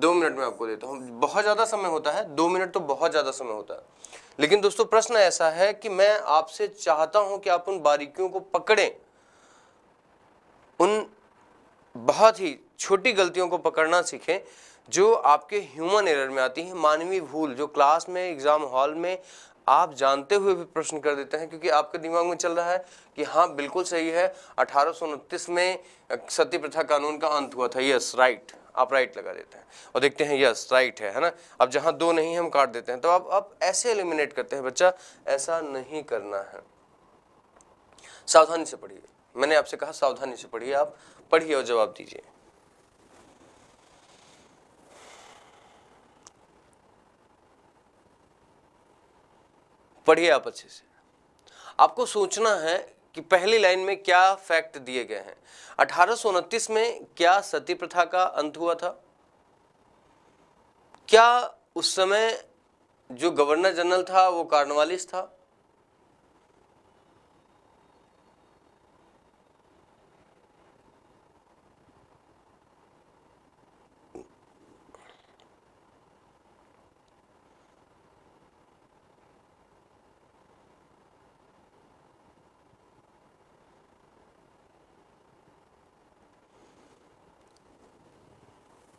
दो मिनट में आपको देता हूं बहुत ज़्यादा समय होता है दो मिनट तो बहुत ज़्यादा समय होता है लेकिन दोस्तों प्रश्न ऐसा है कि मैं आपसे चाहता हूं कि आप उन बारीकियों को पकड़ें उन बहुत ही छोटी गलतियों को पकड़ना सीखें जो आपके ह्यूमन एरर में आती है मानवीय भूल जो क्लास में एग्ज़ाम हॉल में आप जानते हुए भी प्रश्न कर देते हैं क्योंकि आपके दिमाग में चल रहा है कि हाँ बिल्कुल सही है अठारह में सती प्रथा कानून का अंत हुआ था यस राइट आप राइट लगा देते हैं और देखते हैं यस राइट है है ना अब जहाँ दो नहीं हम काट देते हैं तो आप आप ऐसे एलिमिनेट करते हैं बच्चा ऐसा नहीं करना है सावधानी से पढ़िए मैंने आपसे कहा सावधानी से पढ़िए आप पढ़िए और जवाब दीजिए पढ़िए आप अच्छे से आपको सोचना है कि पहली लाइन में क्या फैक्ट दिए गए हैं अठारह में क्या सती प्रथा का अंत हुआ था क्या उस समय जो गवर्नर जनरल था वो कार्नवालिस था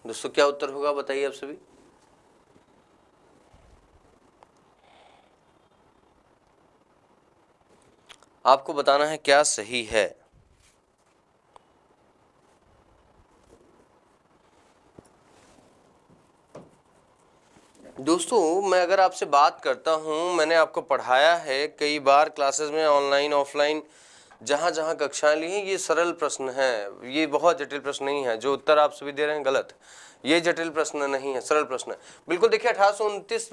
दोस्तों क्या उत्तर होगा बताइए आप सभी आपको बताना है क्या सही है दोस्तों मैं अगर आपसे बात करता हूं मैंने आपको पढ़ाया है कई बार क्लासेस में ऑनलाइन ऑफलाइन जहाँ जहाँ कक्षाएं ली हैं ये सरल प्रश्न है ये बहुत जटिल प्रश्न नहीं है जो उत्तर आप सभी दे रहे हैं गलत ये जटिल प्रश्न नहीं है सरल प्रश्न है बिल्कुल देखिए अठारह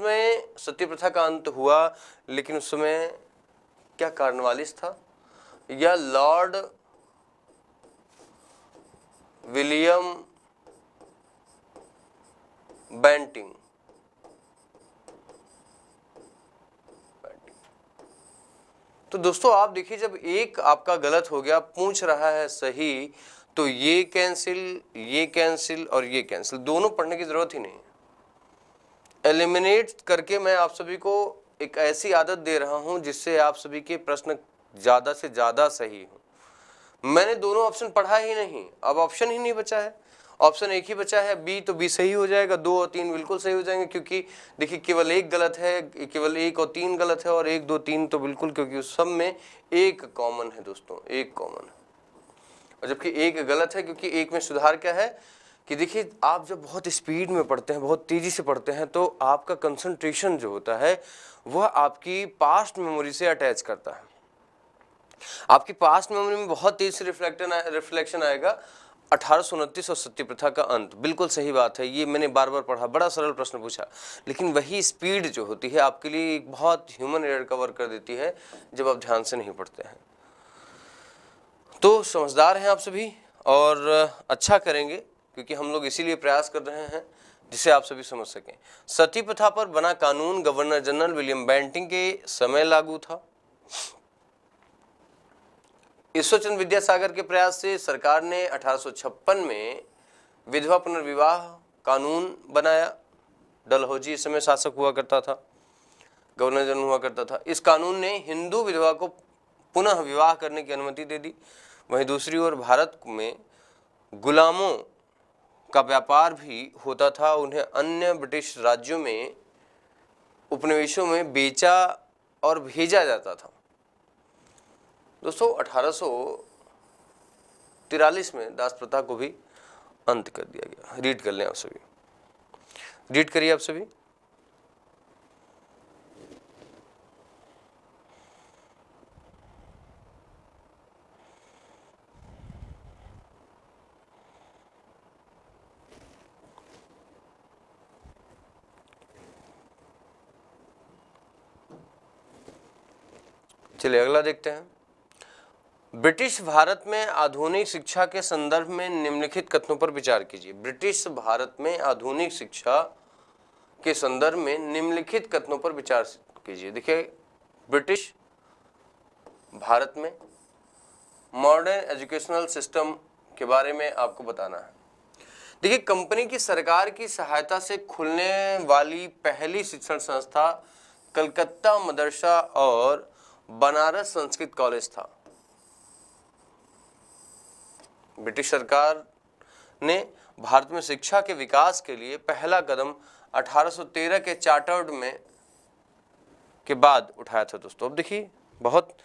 में सत्य प्रथा का अंत हुआ लेकिन उस समय क्या कार्नवालिस था या लॉर्ड विलियम बैंटिंग तो दोस्तों आप देखिए जब एक आपका गलत हो गया पूछ रहा है सही तो ये कैंसिल ये कैंसिल और ये कैंसिल दोनों पढ़ने की ज़रूरत ही नहीं है एलिमिनेट करके मैं आप सभी को एक ऐसी आदत दे रहा हूँ जिससे आप सभी के प्रश्न ज़्यादा से ज़्यादा सही हों मैंने दोनों ऑप्शन पढ़ा ही नहीं अब ऑप्शन ही नहीं बचा है ऑप्शन एक ही बचा है बी तो बी सही हो जाएगा दो और तीन बिल्कुल सही हो जाएंगे क्योंकि देखिए केवल एक गलत है केवल एक और तीन गलत है और एक दो तीन तो बिल्कुल क्योंकि उस सब में एक कॉमन है दोस्तों एक कॉमन और जबकि एक गलत है क्योंकि एक में सुधार क्या है कि देखिए आप जब बहुत स्पीड में पढ़ते हैं बहुत तेज़ी से पढ़ते हैं तो आपका कंसंट्रेशन जो होता है वह आपकी पास्ट मेमोरी से अटैच करता है आपकी पास्ट मेमोरी में बहुत तेज से रिफ्लेक्टन रिफ्लेक्शन आएगा अठारह सौ उनतीस और सत्य प्रथा का अंत बिल्कुल सही बात है ये मैंने बार बार पढ़ा बड़ा सरल प्रश्न पूछा लेकिन वही स्पीड जो होती है आपके लिए एक बहुत ह्यूमन एयर कवर कर देती है जब आप ध्यान से नहीं पढ़ते हैं तो समझदार हैं आप सभी और अच्छा करेंगे क्योंकि हम लोग इसीलिए प्रयास कर रहे हैं जिसे आप सभी समझ सकें सती प्रथा पर बना कानून गवर्नर जनरल विलियम बैंटिंग के समय लागू था ईश्वरचंद विद्यासागर के प्रयास से सरकार ने अठारह में विधवा पुनर्विवाह कानून बनाया डलहौजी इस समय शासक हुआ करता था गवर्नर जनरल हुआ करता था इस कानून ने हिंदू विधवा को पुनः विवाह करने की अनुमति दे दी वहीं दूसरी ओर भारत में गुलामों का व्यापार भी होता था उन्हें अन्य ब्रिटिश राज्यों में उपनिवेशों में बेचा और भेजा जाता था दोस्तों अठारह में दास प्रथा को भी अंत कर दिया गया रीड कर लें आप सभी रीड करिए आप सभी चलिए अगला देखते हैं ब्रिटिश भारत में आधुनिक शिक्षा के संदर्भ में निम्नलिखित कथनों पर विचार कीजिए ब्रिटिश भारत में आधुनिक शिक्षा के संदर्भ में निम्नलिखित कथनों पर विचार कीजिए देखिए ब्रिटिश भारत में मॉडर्न एजुकेशनल सिस्टम के बारे में आपको बताना है देखिए कंपनी की सरकार की सहायता से खुलने वाली पहली शिक्षण संस्था कलकत्ता मदरसा और बनारस संस्कृत कॉलेज था ब्रिटिश सरकार ने भारत में शिक्षा के विकास के लिए पहला कदम 1813 के चार्टर्ड में के बाद उठाया था दोस्तों अब देखिए बहुत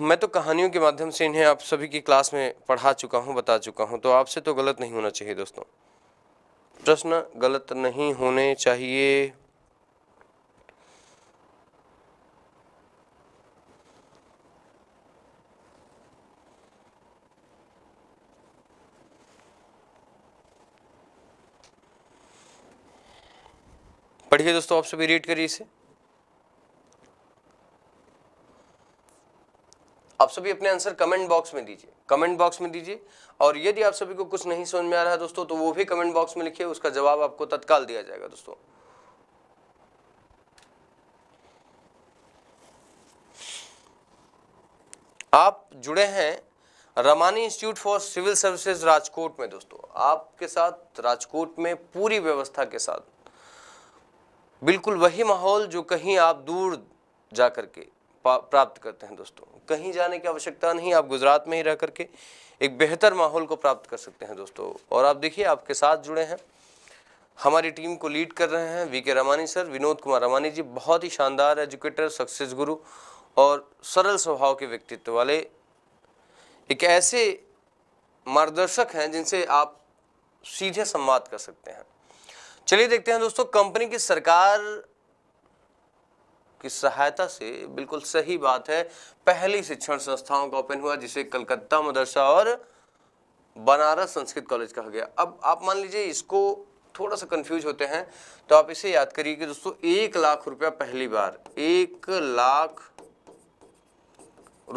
मैं तो कहानियों के माध्यम से इन्हें आप सभी की क्लास में पढ़ा चुका हूँ बता चुका हूँ तो आपसे तो गलत नहीं होना चाहिए दोस्तों प्रश्न गलत नहीं होने चाहिए पढ़िए दोस्तों आप सभी रीड करिए इसे आप सभी अपने आंसर कमेंट बॉक्स में दीजिए कमेंट बॉक्स में दीजिए और यदि आप सभी को कुछ नहीं समझ में आ रहा है दोस्तों तो वो भी कमेंट बॉक्स में लिखिए उसका जवाब आपको तत्काल दिया जाएगा दोस्तों आप जुड़े हैं Ramani institute for civil services Rajkot में दोस्तों आपके साथ राजकोट में पूरी व्यवस्था के साथ बिल्कुल वही माहौल जो कहीं आप दूर जा कर के प्राप्त करते हैं दोस्तों कहीं जाने की आवश्यकता नहीं आप गुजरात में ही रह करके एक बेहतर माहौल को प्राप्त कर सकते हैं दोस्तों और आप देखिए आपके साथ जुड़े हैं हमारी टीम को लीड कर रहे हैं V K Ramani sir Vinod Kumar Ramani ji बहुत ही शानदार एजुकेटर सक्सेस गुरु और सरल स्वभाव के व्यक्तित्व वाले एक ऐसे मार्गदर्शक हैं जिनसे आप सीधे संवाद कर सकते हैं चलिए देखते हैं दोस्तों कंपनी की सरकार की सहायता से बिल्कुल सही बात है पहली शिक्षण संस्थाओं का ओपन हुआ जिसे कलकत्ता मदरसा और बनारस संस्कृत कॉलेज कहा गया अब आप मान लीजिए इसको थोड़ा सा कंफ्यूज होते हैं तो आप इसे याद करिए कि दोस्तों एक लाख रुपया पहली बार एक लाख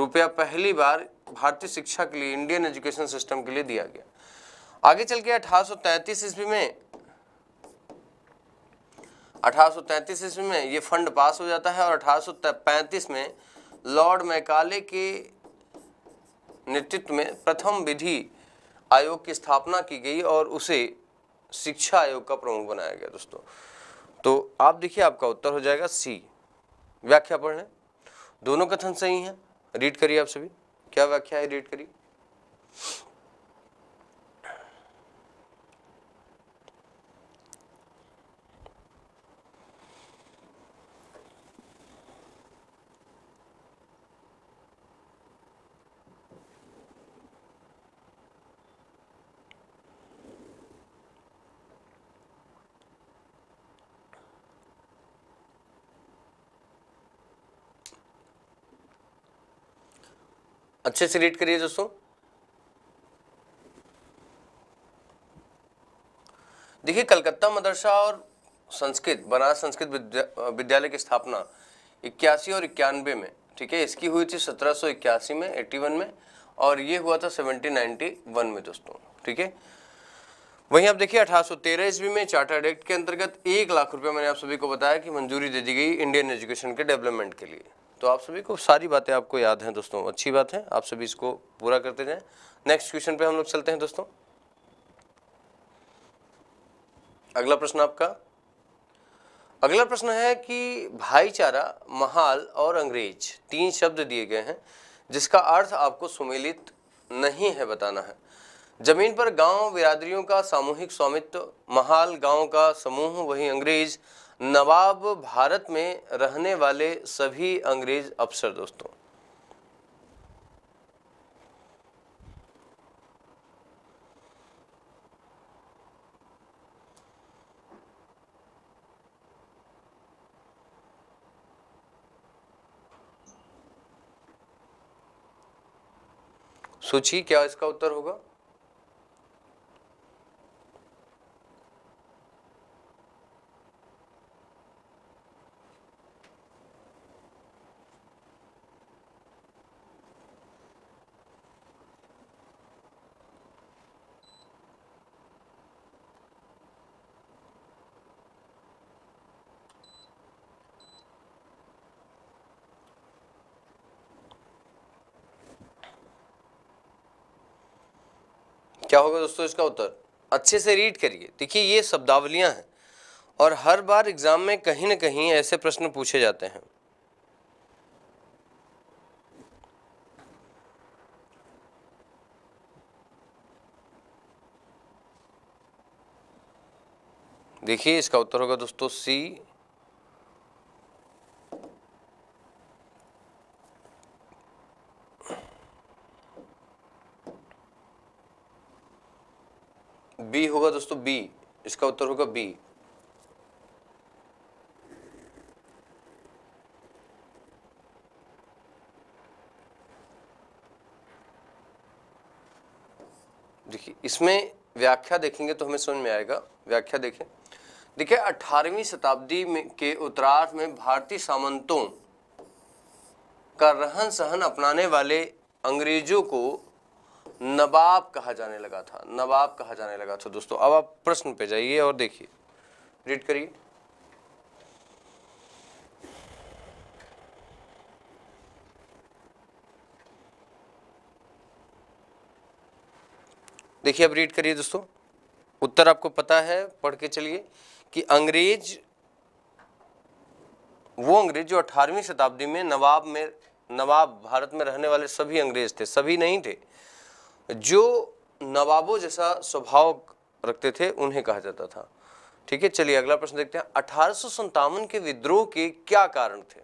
रुपया पहली बार भारतीय शिक्षा के लिए इंडियन एजुकेशन सिस्टम के लिए दिया गया आगे चल के अठारह ईस्वी में अठारह ईस्वी में ये फंड पास हो जाता है और अठारह में लॉर्ड मैकाले के नेतृत्व में प्रथम विधि आयोग की स्थापना की गई और उसे शिक्षा आयोग का प्रमुख बनाया गया दोस्तों तो आप देखिए आपका उत्तर हो जाएगा सी व्याख्या पढ़ लें दोनों कथन सही हैं रीड करिए आप सभी क्या व्याख्या है रीड करिए अच्छे से रीड करिए दोस्तों देखिए कलकत्ता मदरसा और संस्कृत बनारस संस्कृत विद्यालय की स्थापना इक्यासी और इक्यानवे में ठीक है इसकी हुई थी सत्रह सौ इक्यासी में एट्टी वन में और ये हुआ था सेवनटीन वन में दोस्तों ठीक है वहीं आप देखिए अठारह सौ तेरह ईस्वी में चार्टर्ड एक्ट के अंतर्गत एक लाख रुपए मैंने आप सभी को बताया कि मंजूरी दे दी गई इंडियन एजुकेशन के डेवलपमेंट के लिए तो आप सभी को सारी बातें आपको याद हैं दोस्तों अच्छी बात है आप सभी इसको पूरा करते जाएं नेक्स्ट क्वेश्चन पे हम लोग चलते हैं दोस्तों अगला प्रश्न आपका अगला प्रश्न है कि भाईचारा महाल और अंग्रेज तीन शब्द दिए गए हैं जिसका अर्थ आपको सुमेलित नहीं है बताना है जमीन पर गांव बिरादरियों का सामूहिक स्वामित्व महाल गांव का समूह वही अंग्रेज नवाब भारत में रहने वाले सभी अंग्रेज अफसर दोस्तों सूची क्या इसका उत्तर होगा क्या होगा दोस्तों इसका उत्तर अच्छे से रीड करिए देखिए ये शब्दावलियाँ हैं और हर बार एग्ज़ाम में कहीं ना कहीं ऐसे प्रश्न पूछे जाते हैं देखिए इसका उत्तर होगा दोस्तों सी बी होगा दोस्तों बी इसका उत्तर होगा बी देखिए इसमें व्याख्या देखेंगे तो हमें समझ में आएगा व्याख्या देखें देखिए अठारहवीं शताब्दी में के उत्तरार्थ में भारतीय सामंतों का रहन सहन अपनाने वाले अंग्रेजों को नवाब कहा जाने लगा था नवाब कहा जाने लगा था दोस्तों अब आप प्रश्न पे जाइए और देखिए रीड करिए देखिए अब रीड करिए दोस्तों उत्तर आपको पता है पढ़ के चलिए कि अंग्रेज वो अंग्रेज जो 18वीं शताब्दी में नवाब में नवाब भारत में रहने वाले सभी अंग्रेज थे सभी नहीं थे जो नवाबों जैसा स्वभाव रखते थे उन्हें कहा जाता था ठीक है चलिए अगला प्रश्न देखते हैं अठारह के विद्रोह के क्या कारण थे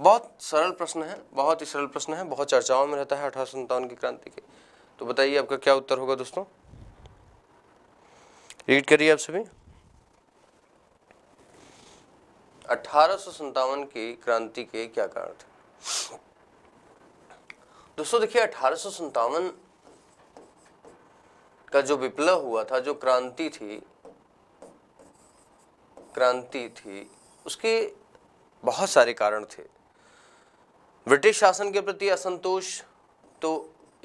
बहुत सरल प्रश्न है बहुत ही सरल प्रश्न है बहुत चर्चाओं में रहता है अठारह की क्रांति के तो बताइए आपका क्या उत्तर होगा दोस्तों रीड करिए आप सभी अठारह की क्रांति के क्या कारण थे दोस्तों देखिए अठारह का जो विप्लव हुआ था जो क्रांति थी क्रांति थी उसके बहुत सारे कारण थे ब्रिटिश शासन के प्रति असंतोष तो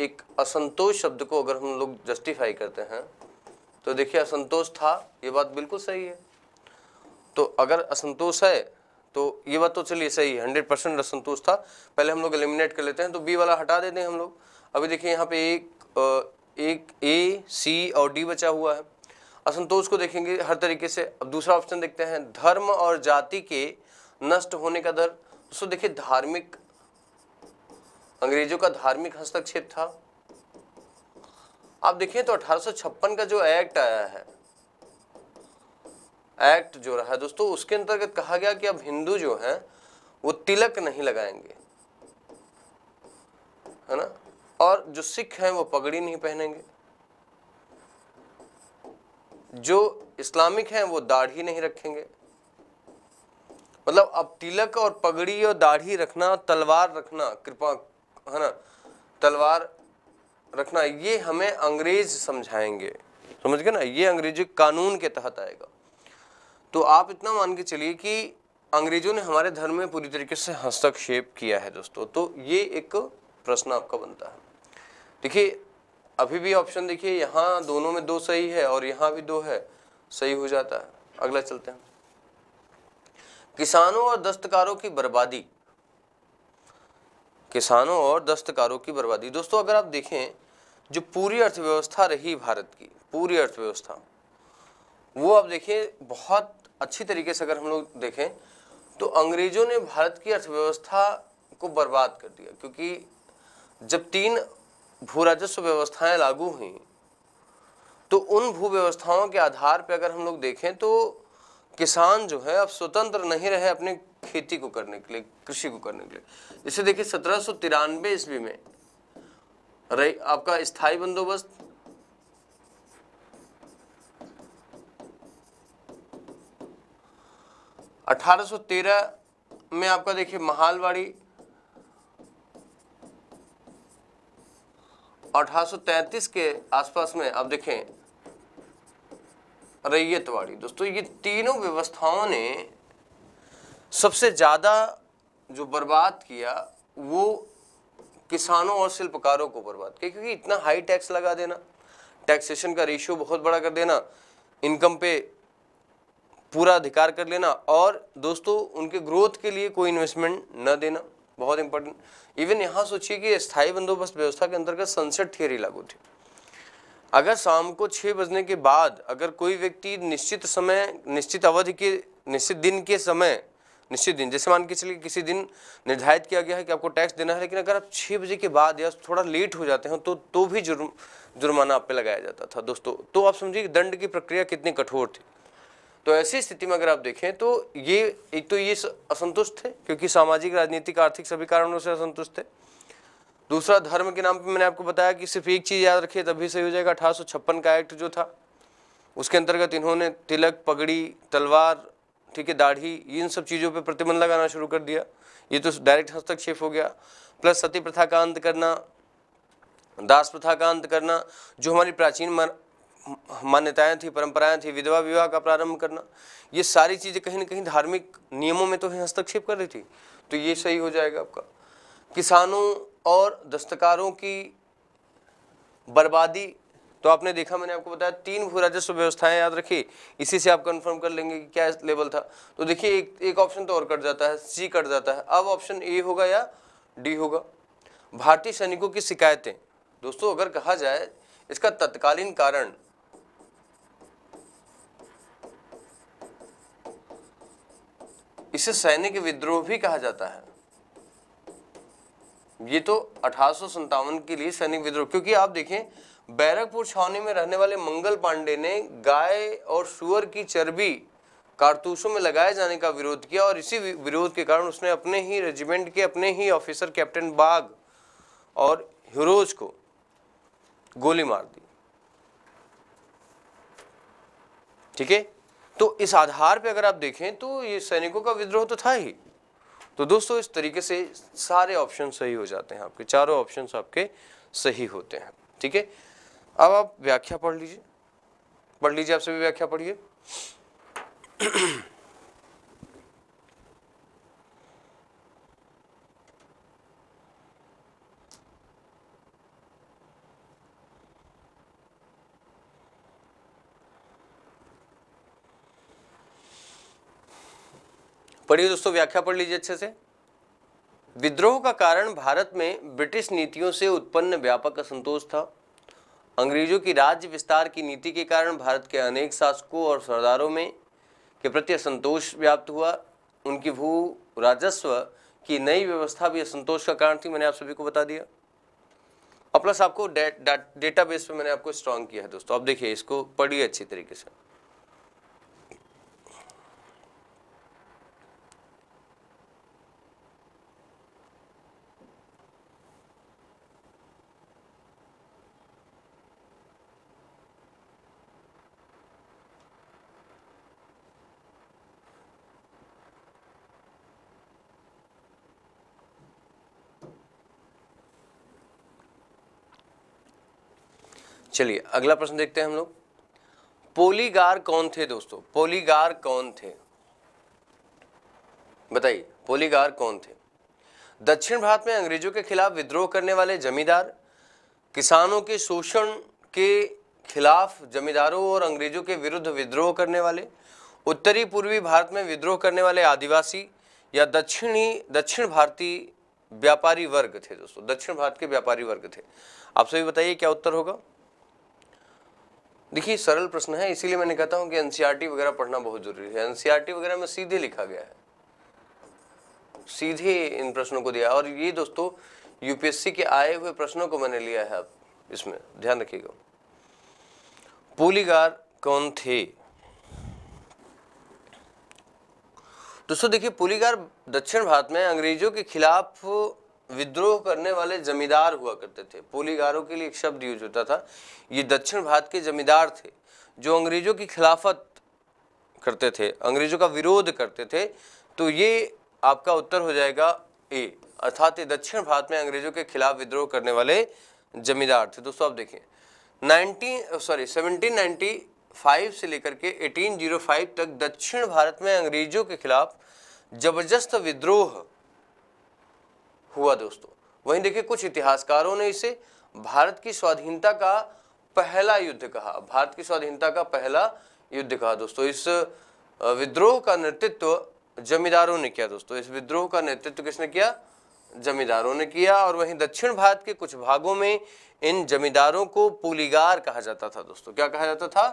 एक असंतोष शब्द को अगर हम लोग जस्टिफाई करते हैं तो देखिए असंतोष था ये बात बिल्कुल सही है तो अगर असंतोष है तो ये बात तो चलिए सही है हंड्रेड परसेंट असंतोष था पहले हम लोग एलिमिनेट कर लेते हैं तो बी वाला हटा देते हैं हम लोग अभी देखिए यहाँ पे एक एक ए सी और डी बचा हुआ है असंतोष को देखेंगे हर तरीके से अब दूसरा ऑप्शन देखते हैं धर्म और जाति के नष्ट होने का दर दोस्तों देखिए धार्मिक अंग्रेजों का धार्मिक हस्तक्षेप था आप देखिए तो अठारह का जो एक्ट आया है एक्ट जो रहा है दोस्तों उसके अंतर्गत कहा गया कि अब हिंदू जो है वो तिलक नहीं लगाएंगे है ना और जो सिख हैं वो पगड़ी नहीं पहनेंगे जो इस्लामिक हैं वो दाढ़ी नहीं रखेंगे मतलब अब तिलक और पगड़ी और दाढ़ी रखना तलवार रखना कृपा है ना तलवार रखना ये हमें अंग्रेज समझाएंगे समझ गए ना ये अंग्रेजी कानून के तहत आएगा तो आप इतना मान के चलिए कि अंग्रेजों ने हमारे धर्म में पूरी तरीके से हस्तक्षेप किया है दोस्तों तो ये एक प्रश्न आपका बनता है देखिए अभी भी ऑप्शन देखिए यहाँ दोनों में दो सही है और यहाँ भी दो है सही हो जाता है अगला चलते हैं किसानों और दस्तकारों की बर्बादी किसानों और दस्तकारों की बर्बादी दोस्तों अगर आप देखें जो पूरी अर्थव्यवस्था रही भारत की पूरी अर्थव्यवस्था वो आप देखिए बहुत अच्छी तरीके से अगर हम लोग देखें तो अंग्रेज़ों ने भारत की अर्थव्यवस्था को बर्बाद कर दिया क्योंकि जब तीन भू राजस्व व्यवस्थाएँ लागू हुई तो उन भू व्यवस्थाओं के आधार पर अगर हम लोग देखें तो किसान जो है अब स्वतंत्र नहीं रहे अपने खेती को करने के लिए कृषि को करने के लिए इसे देखिए सत्रह सौ ईस्वी में रही आपका स्थायी बंदोबस्त 1813 में आपका देखिए महालवाड़ी अठारह के आसपास में आप देखें रैयतवाड़ी दोस्तों ये तीनों व्यवस्थाओं ने सबसे ज़्यादा जो बर्बाद किया वो किसानों और शिल्पकारों को बर्बाद किया क्योंकि इतना हाई टैक्स लगा देना टैक्सेशन का रेशियो बहुत बड़ा कर देना इनकम पे पूरा अधिकार कर लेना और दोस्तों उनके ग्रोथ के लिए कोई इन्वेस्टमेंट न देना बहुत इंपॉर्टेंट इवन यहाँ सोचिए कि स्थायी बंदोबस्त व्यवस्था के अंतर्गत सनसेट थियरी लागू थी अगर शाम को छः बजने के बाद अगर कोई व्यक्ति निश्चित समय निश्चित अवधि के निश्चित दिन के समय निश्चित दिन जैसे मान के चलिए किसी दिन निर्धारित किया गया है कि आपको टैक्स देना है लेकिन अगर आप छः बजे के बाद या थोड़ा लेट हो जाते हैं तो तो भी जुर्म जुर्माना आप पे लगाया जाता था दोस्तों तो आप समझिए दंड की प्रक्रिया कितनी कठोर थी तो ऐसी स्थिति में अगर आप देखें तो ये एक तो ये असंतुष्ट थे क्योंकि सामाजिक राजनीतिक आर्थिक सभी कारणों से असंतुष्ट थे दूसरा धर्म के नाम पर मैंने आपको बताया कि सिर्फ एक चीज़ याद रखिए तभी सही हो जाएगा अठारह का एक्ट जो था उसके अंतर्गत इन्होंने तिलक पगड़ी तलवार ठीक है दाढ़ी इन सब चीज़ों पर प्रतिबंध लगाना शुरू कर दिया ये तो डायरेक्ट हस्तक्षेप हो गया प्लस सती प्रथा का अंत करना दास प्रथा का अंत करना जो हमारी प्राचीन मान्यताएं थी परंपराएं थी विधवा विवाह का प्रारंभ करना ये सारी चीज़ें कहीं ना कहीं धार्मिक नियमों में तो हस्तक्षेप कर रही थी तो ये सही हो जाएगा आपका किसानों और दस्तकारों की बर्बादी तो आपने देखा मैंने आपको बताया तीन भू राजस्व व्यवस्थाएं याद रखिए इसी से आप कंफर्म कर लेंगे कि क्या लेवल था तो देखिए एक एक ऑप्शन तो और कट जाता है सी कट जाता है अब ऑप्शन ए होगा या डी होगा भारतीय सैनिकों की शिकायतें दोस्तों अगर कहा जाए इसका तत्कालीन कारण इसे सैनिक विद्रोह भी कहा जाता है ये तो अठारह के लिए सैनिक विद्रोह क्योंकि आप देखें बैरकपुर छावनी में रहने वाले मंगल पांडे ने गाय और सुअर की चर्बी कारतूसों में लगाए जाने का विरोध किया और इसी विरोध के कारण उसने अपने ही रेजिमेंट के अपने ही ऑफिसर कैप्टन बाग और हिरोज को गोली मार दी ठीक है तो इस आधार पे अगर आप देखें तो ये सैनिकों का विद्रोह तो था ही तो दोस्तों इस तरीके से सारे ऑप्शन सही हो जाते हैं आपके चारों ऑप्शन आपके सही होते हैं ठीक है अब आप व्याख्या पढ़ लीजिए पढ़ लीजिए आप सभी व्याख्या पढ़िए पढ़िए दोस्तों व्याख्या पढ़ लीजिए अच्छे से विद्रोह का कारण भारत में ब्रिटिश नीतियों से उत्पन्न व्यापक असंतोष था अंग्रेजों की राज्य विस्तार की नीति के कारण भारत के अनेक शासकों और सरदारों में के प्रति असंतोष व्याप्त हुआ उनकी भू राजस्व की नई व्यवस्था भी असंतोष का कारण थी मैंने आप सभी को बता दिया और प्लस आपको डेटाबेस बेस मैंने आपको स्ट्रांग किया है दोस्तों आप देखिए इसको पढ़िए अच्छी तरीके से चलिए अगला प्रश्न देखते हैं हम लोग पोलीगार कौन थे दोस्तों पोलीगार कौन थे बताइए पोलीगार कौन थे दक्षिण भारत में अंग्रेजों के खिलाफ विद्रोह करने वाले जमींदार किसानों के शोषण के खिलाफ जमींदारों और अंग्रेजों के विरुद्ध विद्रोह करने वाले उत्तरी पूर्वी भारत में विद्रोह करने वाले आदिवासी या दक्षिणी दक्षिण भारतीय व्यापारी वर्ग थे दोस्तों दक्षिण भारत के व्यापारी वर्ग थे आप सभी बताइए क्या उत्तर होगा देखिए सरल प्रश्न है इसीलिए मैंने कहता हूँ कि एनसीईआरटी e वगैरह पढ़ना बहुत जरूरी है एनसीईआरटी e वगैरह में सीधे लिखा गया है सीधे इन प्रश्नों को दिया और ये दोस्तों यूपीएससी के आए हुए प्रश्नों को मैंने लिया है अब इसमें ध्यान रखिएगा पोलीगार कौन थे दोस्तों देखिए पोलीगार दक्षिण भारत में अंग्रेजों के खिलाफ विद्रोह करने वाले जमींदार हुआ करते थे पोलीगारों के लिए एक शब्द यूज होता था ये दक्षिण भारत के जमींदार थे जो अंग्रेजों की खिलाफत करते थे अंग्रेजों का विरोध करते थे तो ये आपका उत्तर हो जाएगा ए अर्थात ये दक्षिण भारत में अंग्रेजों के खिलाफ विद्रोह करने वाले जमींदार थे दोस्तों आप देखिए नाइनटीन सॉरी सेवनटीन से लेकर के एटीन तक दक्षिण भारत में अंग्रेजों के खिलाफ जबरदस्त विद्रोह हुआ दोस्तों वहीं देखिए कुछ इतिहासकारों ने इसे भारत की स्वाधीनता का पहला युद्ध कहा भारत की स्वाधीनता का पहला युद्ध कहा दोस्तों इस विद्रोह का नेतृत्व जमींदारों ने किया दोस्तों इस विद्रोह का नेतृत्व किसने किया जमींदारों ने किया और वहीं दक्षिण भारत के कुछ भागों में इन जमींदारों को पुलिगार कहा जाता था दोस्तों क्या कहा जाता था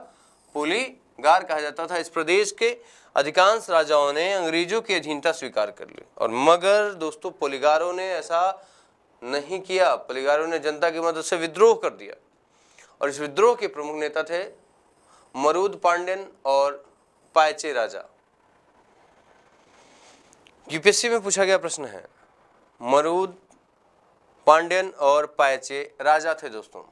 पुली गार कहा जाता था इस प्रदेश के अधिकांश राजाओं ने अंग्रेजों की अधीनता स्वीकार कर ली और मगर दोस्तों पोलिगारों ने ऐसा नहीं किया पोलिगारों ने जनता की मदद से विद्रोह कर दिया और इस विद्रोह के प्रमुख नेता थे मरूद पांडेन और पायचे राजा यूपीएससी में पूछा गया प्रश्न है मरूद पांडेन और पायचे राजा थे दोस्तों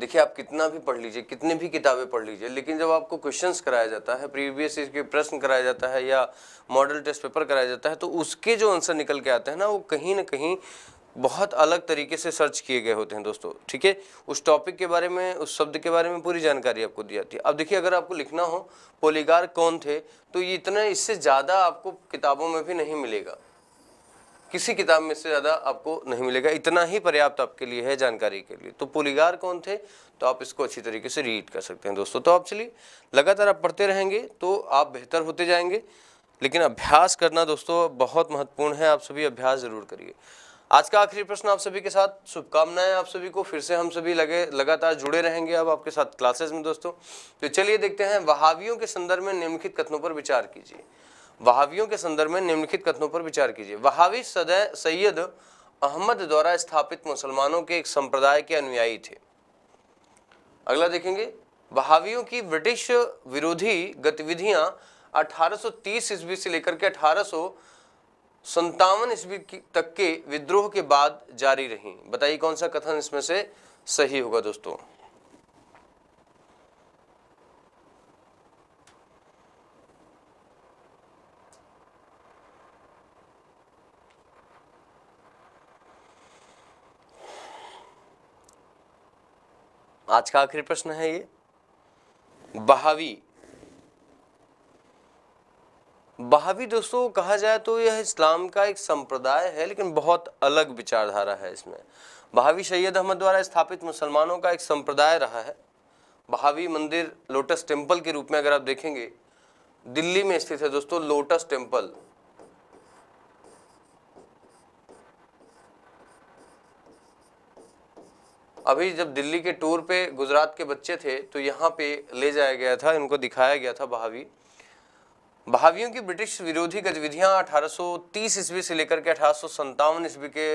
देखिए आप कितना भी पढ़ लीजिए कितने भी किताबें पढ़ लीजिए लेकिन जब आपको क्वेश्चंस कराया जाता है प्रीवियस के प्रश्न कराया जाता है या मॉडल टेस्ट पेपर कराया जाता है तो उसके जो आंसर निकल के आते हैं ना वो कहीं ना कहीं बहुत अलग तरीके से सर्च किए गए होते हैं दोस्तों ठीक है उस टॉपिक के बारे में उस शब्द के बारे में पूरी जानकारी आपको दी जाती है अब देखिए अगर आपको लिखना हो पोलीगार कौन थे तो ये इतना इससे ज़्यादा आपको किताबों में भी नहीं मिलेगा किसी किताब में से ज़्यादा आपको नहीं मिलेगा इतना ही पर्याप्त आपके लिए है जानकारी के लिए तो पुलिगार कौन थे तो आप इसको अच्छी तरीके से रीड कर सकते हैं दोस्तों तो आप चलिए लगातार आप पढ़ते रहेंगे तो आप बेहतर होते जाएंगे लेकिन अभ्यास करना दोस्तों बहुत महत्वपूर्ण है आप सभी अभ्यास ज़रूर करिए आज का आखिरी प्रश्न आप सभी के साथ शुभकामनाएं आप सभी को फिर से हम सभी लगे लगातार जुड़े रहेंगे अब आपके साथ क्लासेस में दोस्तों तो चलिए देखते हैं वहावियों के संदर्भ में निम्नलिखित कथनों पर विचार कीजिए वहावियों के संदर्भ में निम्नलिखित कथनों पर विचार कीजिए वहावी सदैव सैयद अहमद द्वारा स्थापित मुसलमानों के एक संप्रदाय के अनुयायी थे अगला देखेंगे वहावियों की ब्रिटिश विरोधी गतिविधियां 1830 ईस्वी से लेकर के अठारह संतावन ईस्वी तक के विद्रोह के बाद जारी रहीं बताइए कौन सा कथन इसमें से सही होगा दोस्तों आज का आखिरी प्रश्न है ये बहावी बहावी दोस्तों कहा जाए तो यह इस्लाम का एक संप्रदाय है लेकिन बहुत अलग विचारधारा है इसमें बहावी सैयद अहमद द्वारा स्थापित मुसलमानों का एक संप्रदाय रहा है बहावी मंदिर लोटस टेम्पल के रूप में अगर आप देखेंगे दिल्ली में स्थित है दोस्तों लोटस टेम्पल अभी जब दिल्ली के टूर पे गुजरात के बच्चे थे तो यहाँ पे ले जाया गया था इनको दिखाया गया था भावी भावियों की ब्रिटिश विरोधी गतिविधियां 1830 ईस्वी से लेकर के अठारह ईस्वी के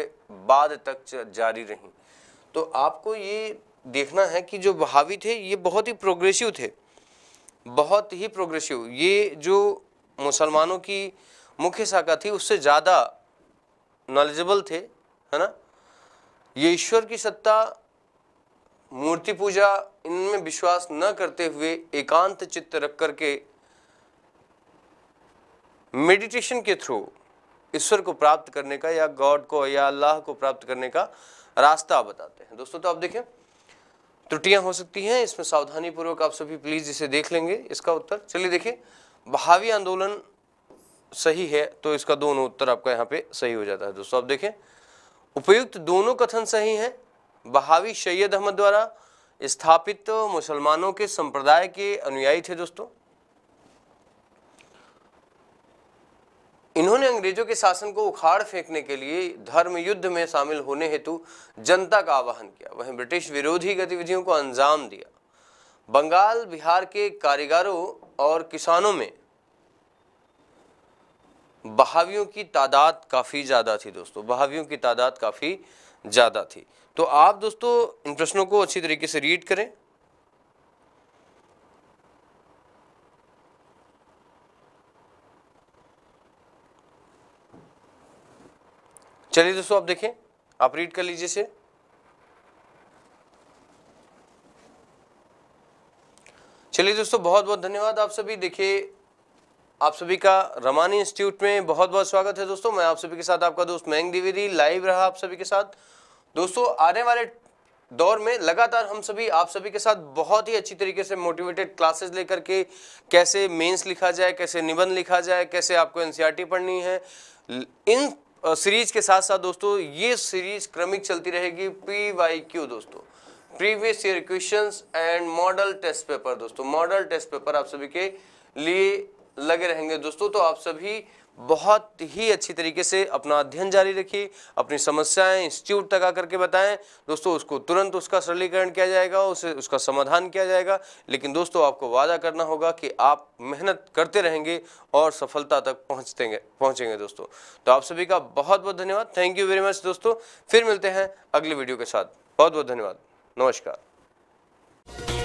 बाद तक जारी रहीं तो आपको ये देखना है कि जो भावी थे ये बहुत ही प्रोग्रेसिव थे बहुत ही प्रोग्रेसिव ये जो मुसलमानों की मुख्य शाखा थी उससे ज़्यादा नॉलेजेबल थे है ना ये ईश्वर की सत्ता मूर्ति पूजा इनमें विश्वास न करते हुए एकांत चित्त रख करके मेडिटेशन के थ्रू ईश्वर को प्राप्त करने का या गॉड को या अल्लाह को प्राप्त करने का रास्ता बताते हैं दोस्तों तो आप देखें त्रुटियां हो सकती हैं इसमें सावधानी पूर्वक आप सभी प्लीज इसे देख लेंगे इसका उत्तर चलिए देखिए भावी आंदोलन सही है तो इसका दोनों उत्तर आपका यहाँ पे सही हो जाता है दोस्तों आप देखें उपयुक्त दोनों कथन सही हैं बहावी सैयद अहमद द्वारा स्थापित मुसलमानों के संप्रदाय के अनुयायी थे दोस्तों इन्होंने अंग्रेजों के शासन को उखाड़ फेंकने के लिए धर्म युद्ध में शामिल होने हेतु जनता का आवाहन किया वहीं ब्रिटिश विरोधी गतिविधियों को अंजाम दिया बंगाल बिहार के कारीगरों और किसानों में बहावियों की तादाद काफ़ी ज़्यादा थी दोस्तों बहावियों की तादाद काफ़ी ज़्यादा थी तो आप दोस्तों इन प्रश्नों को अच्छी तरीके से रीड करें चलिए दोस्तों आप देखें आप रीड कर लीजिए इसे चलिए दोस्तों बहुत बहुत धन्यवाद आप सभी देखिए आप सभी का रमानी इंस्टीट्यूट में बहुत बहुत स्वागत है दोस्तों मैं आप सभी के साथ आपका दोस्त मयंक द्विवेदी लाइव रहा आप सभी के साथ दोस्तों आने वाले दौर में लगातार हम सभी आप सभी के साथ बहुत ही अच्छी तरीके से मोटिवेटेड क्लासेस लेकर के कैसे मेंस लिखा जाए कैसे निबंध लिखा जाए कैसे आपको एन e पढ़नी है इन सीरीज के साथ साथ दोस्तों ये सीरीज क्रमिक चलती रहेगी पी वाई क्यू दोस्तों previous year questions and model test paper दोस्तों मॉडल टेस्ट पेपर आप सभी के लिए लगे रहेंगे दोस्तों तो आप सभी बहुत ही अच्छी तरीके से अपना अध्ययन जारी रखिए अपनी समस्याएं इंस्टीट्यूट तक आकर के बताएं दोस्तों उसको तुरंत उसका सरलीकरण किया जाएगा उसे उसका समाधान किया जाएगा लेकिन दोस्तों आपको वादा करना होगा कि आप मेहनत करते रहेंगे और सफलता तक पहुंचते पहुंचेंगे दोस्तों तो आप सभी का बहुत बहुत धन्यवाद थैंक यू वेरी मच दोस्तों फिर मिलते हैं अगले वीडियो के साथ बहुत बहुत धन्यवाद नमस्कार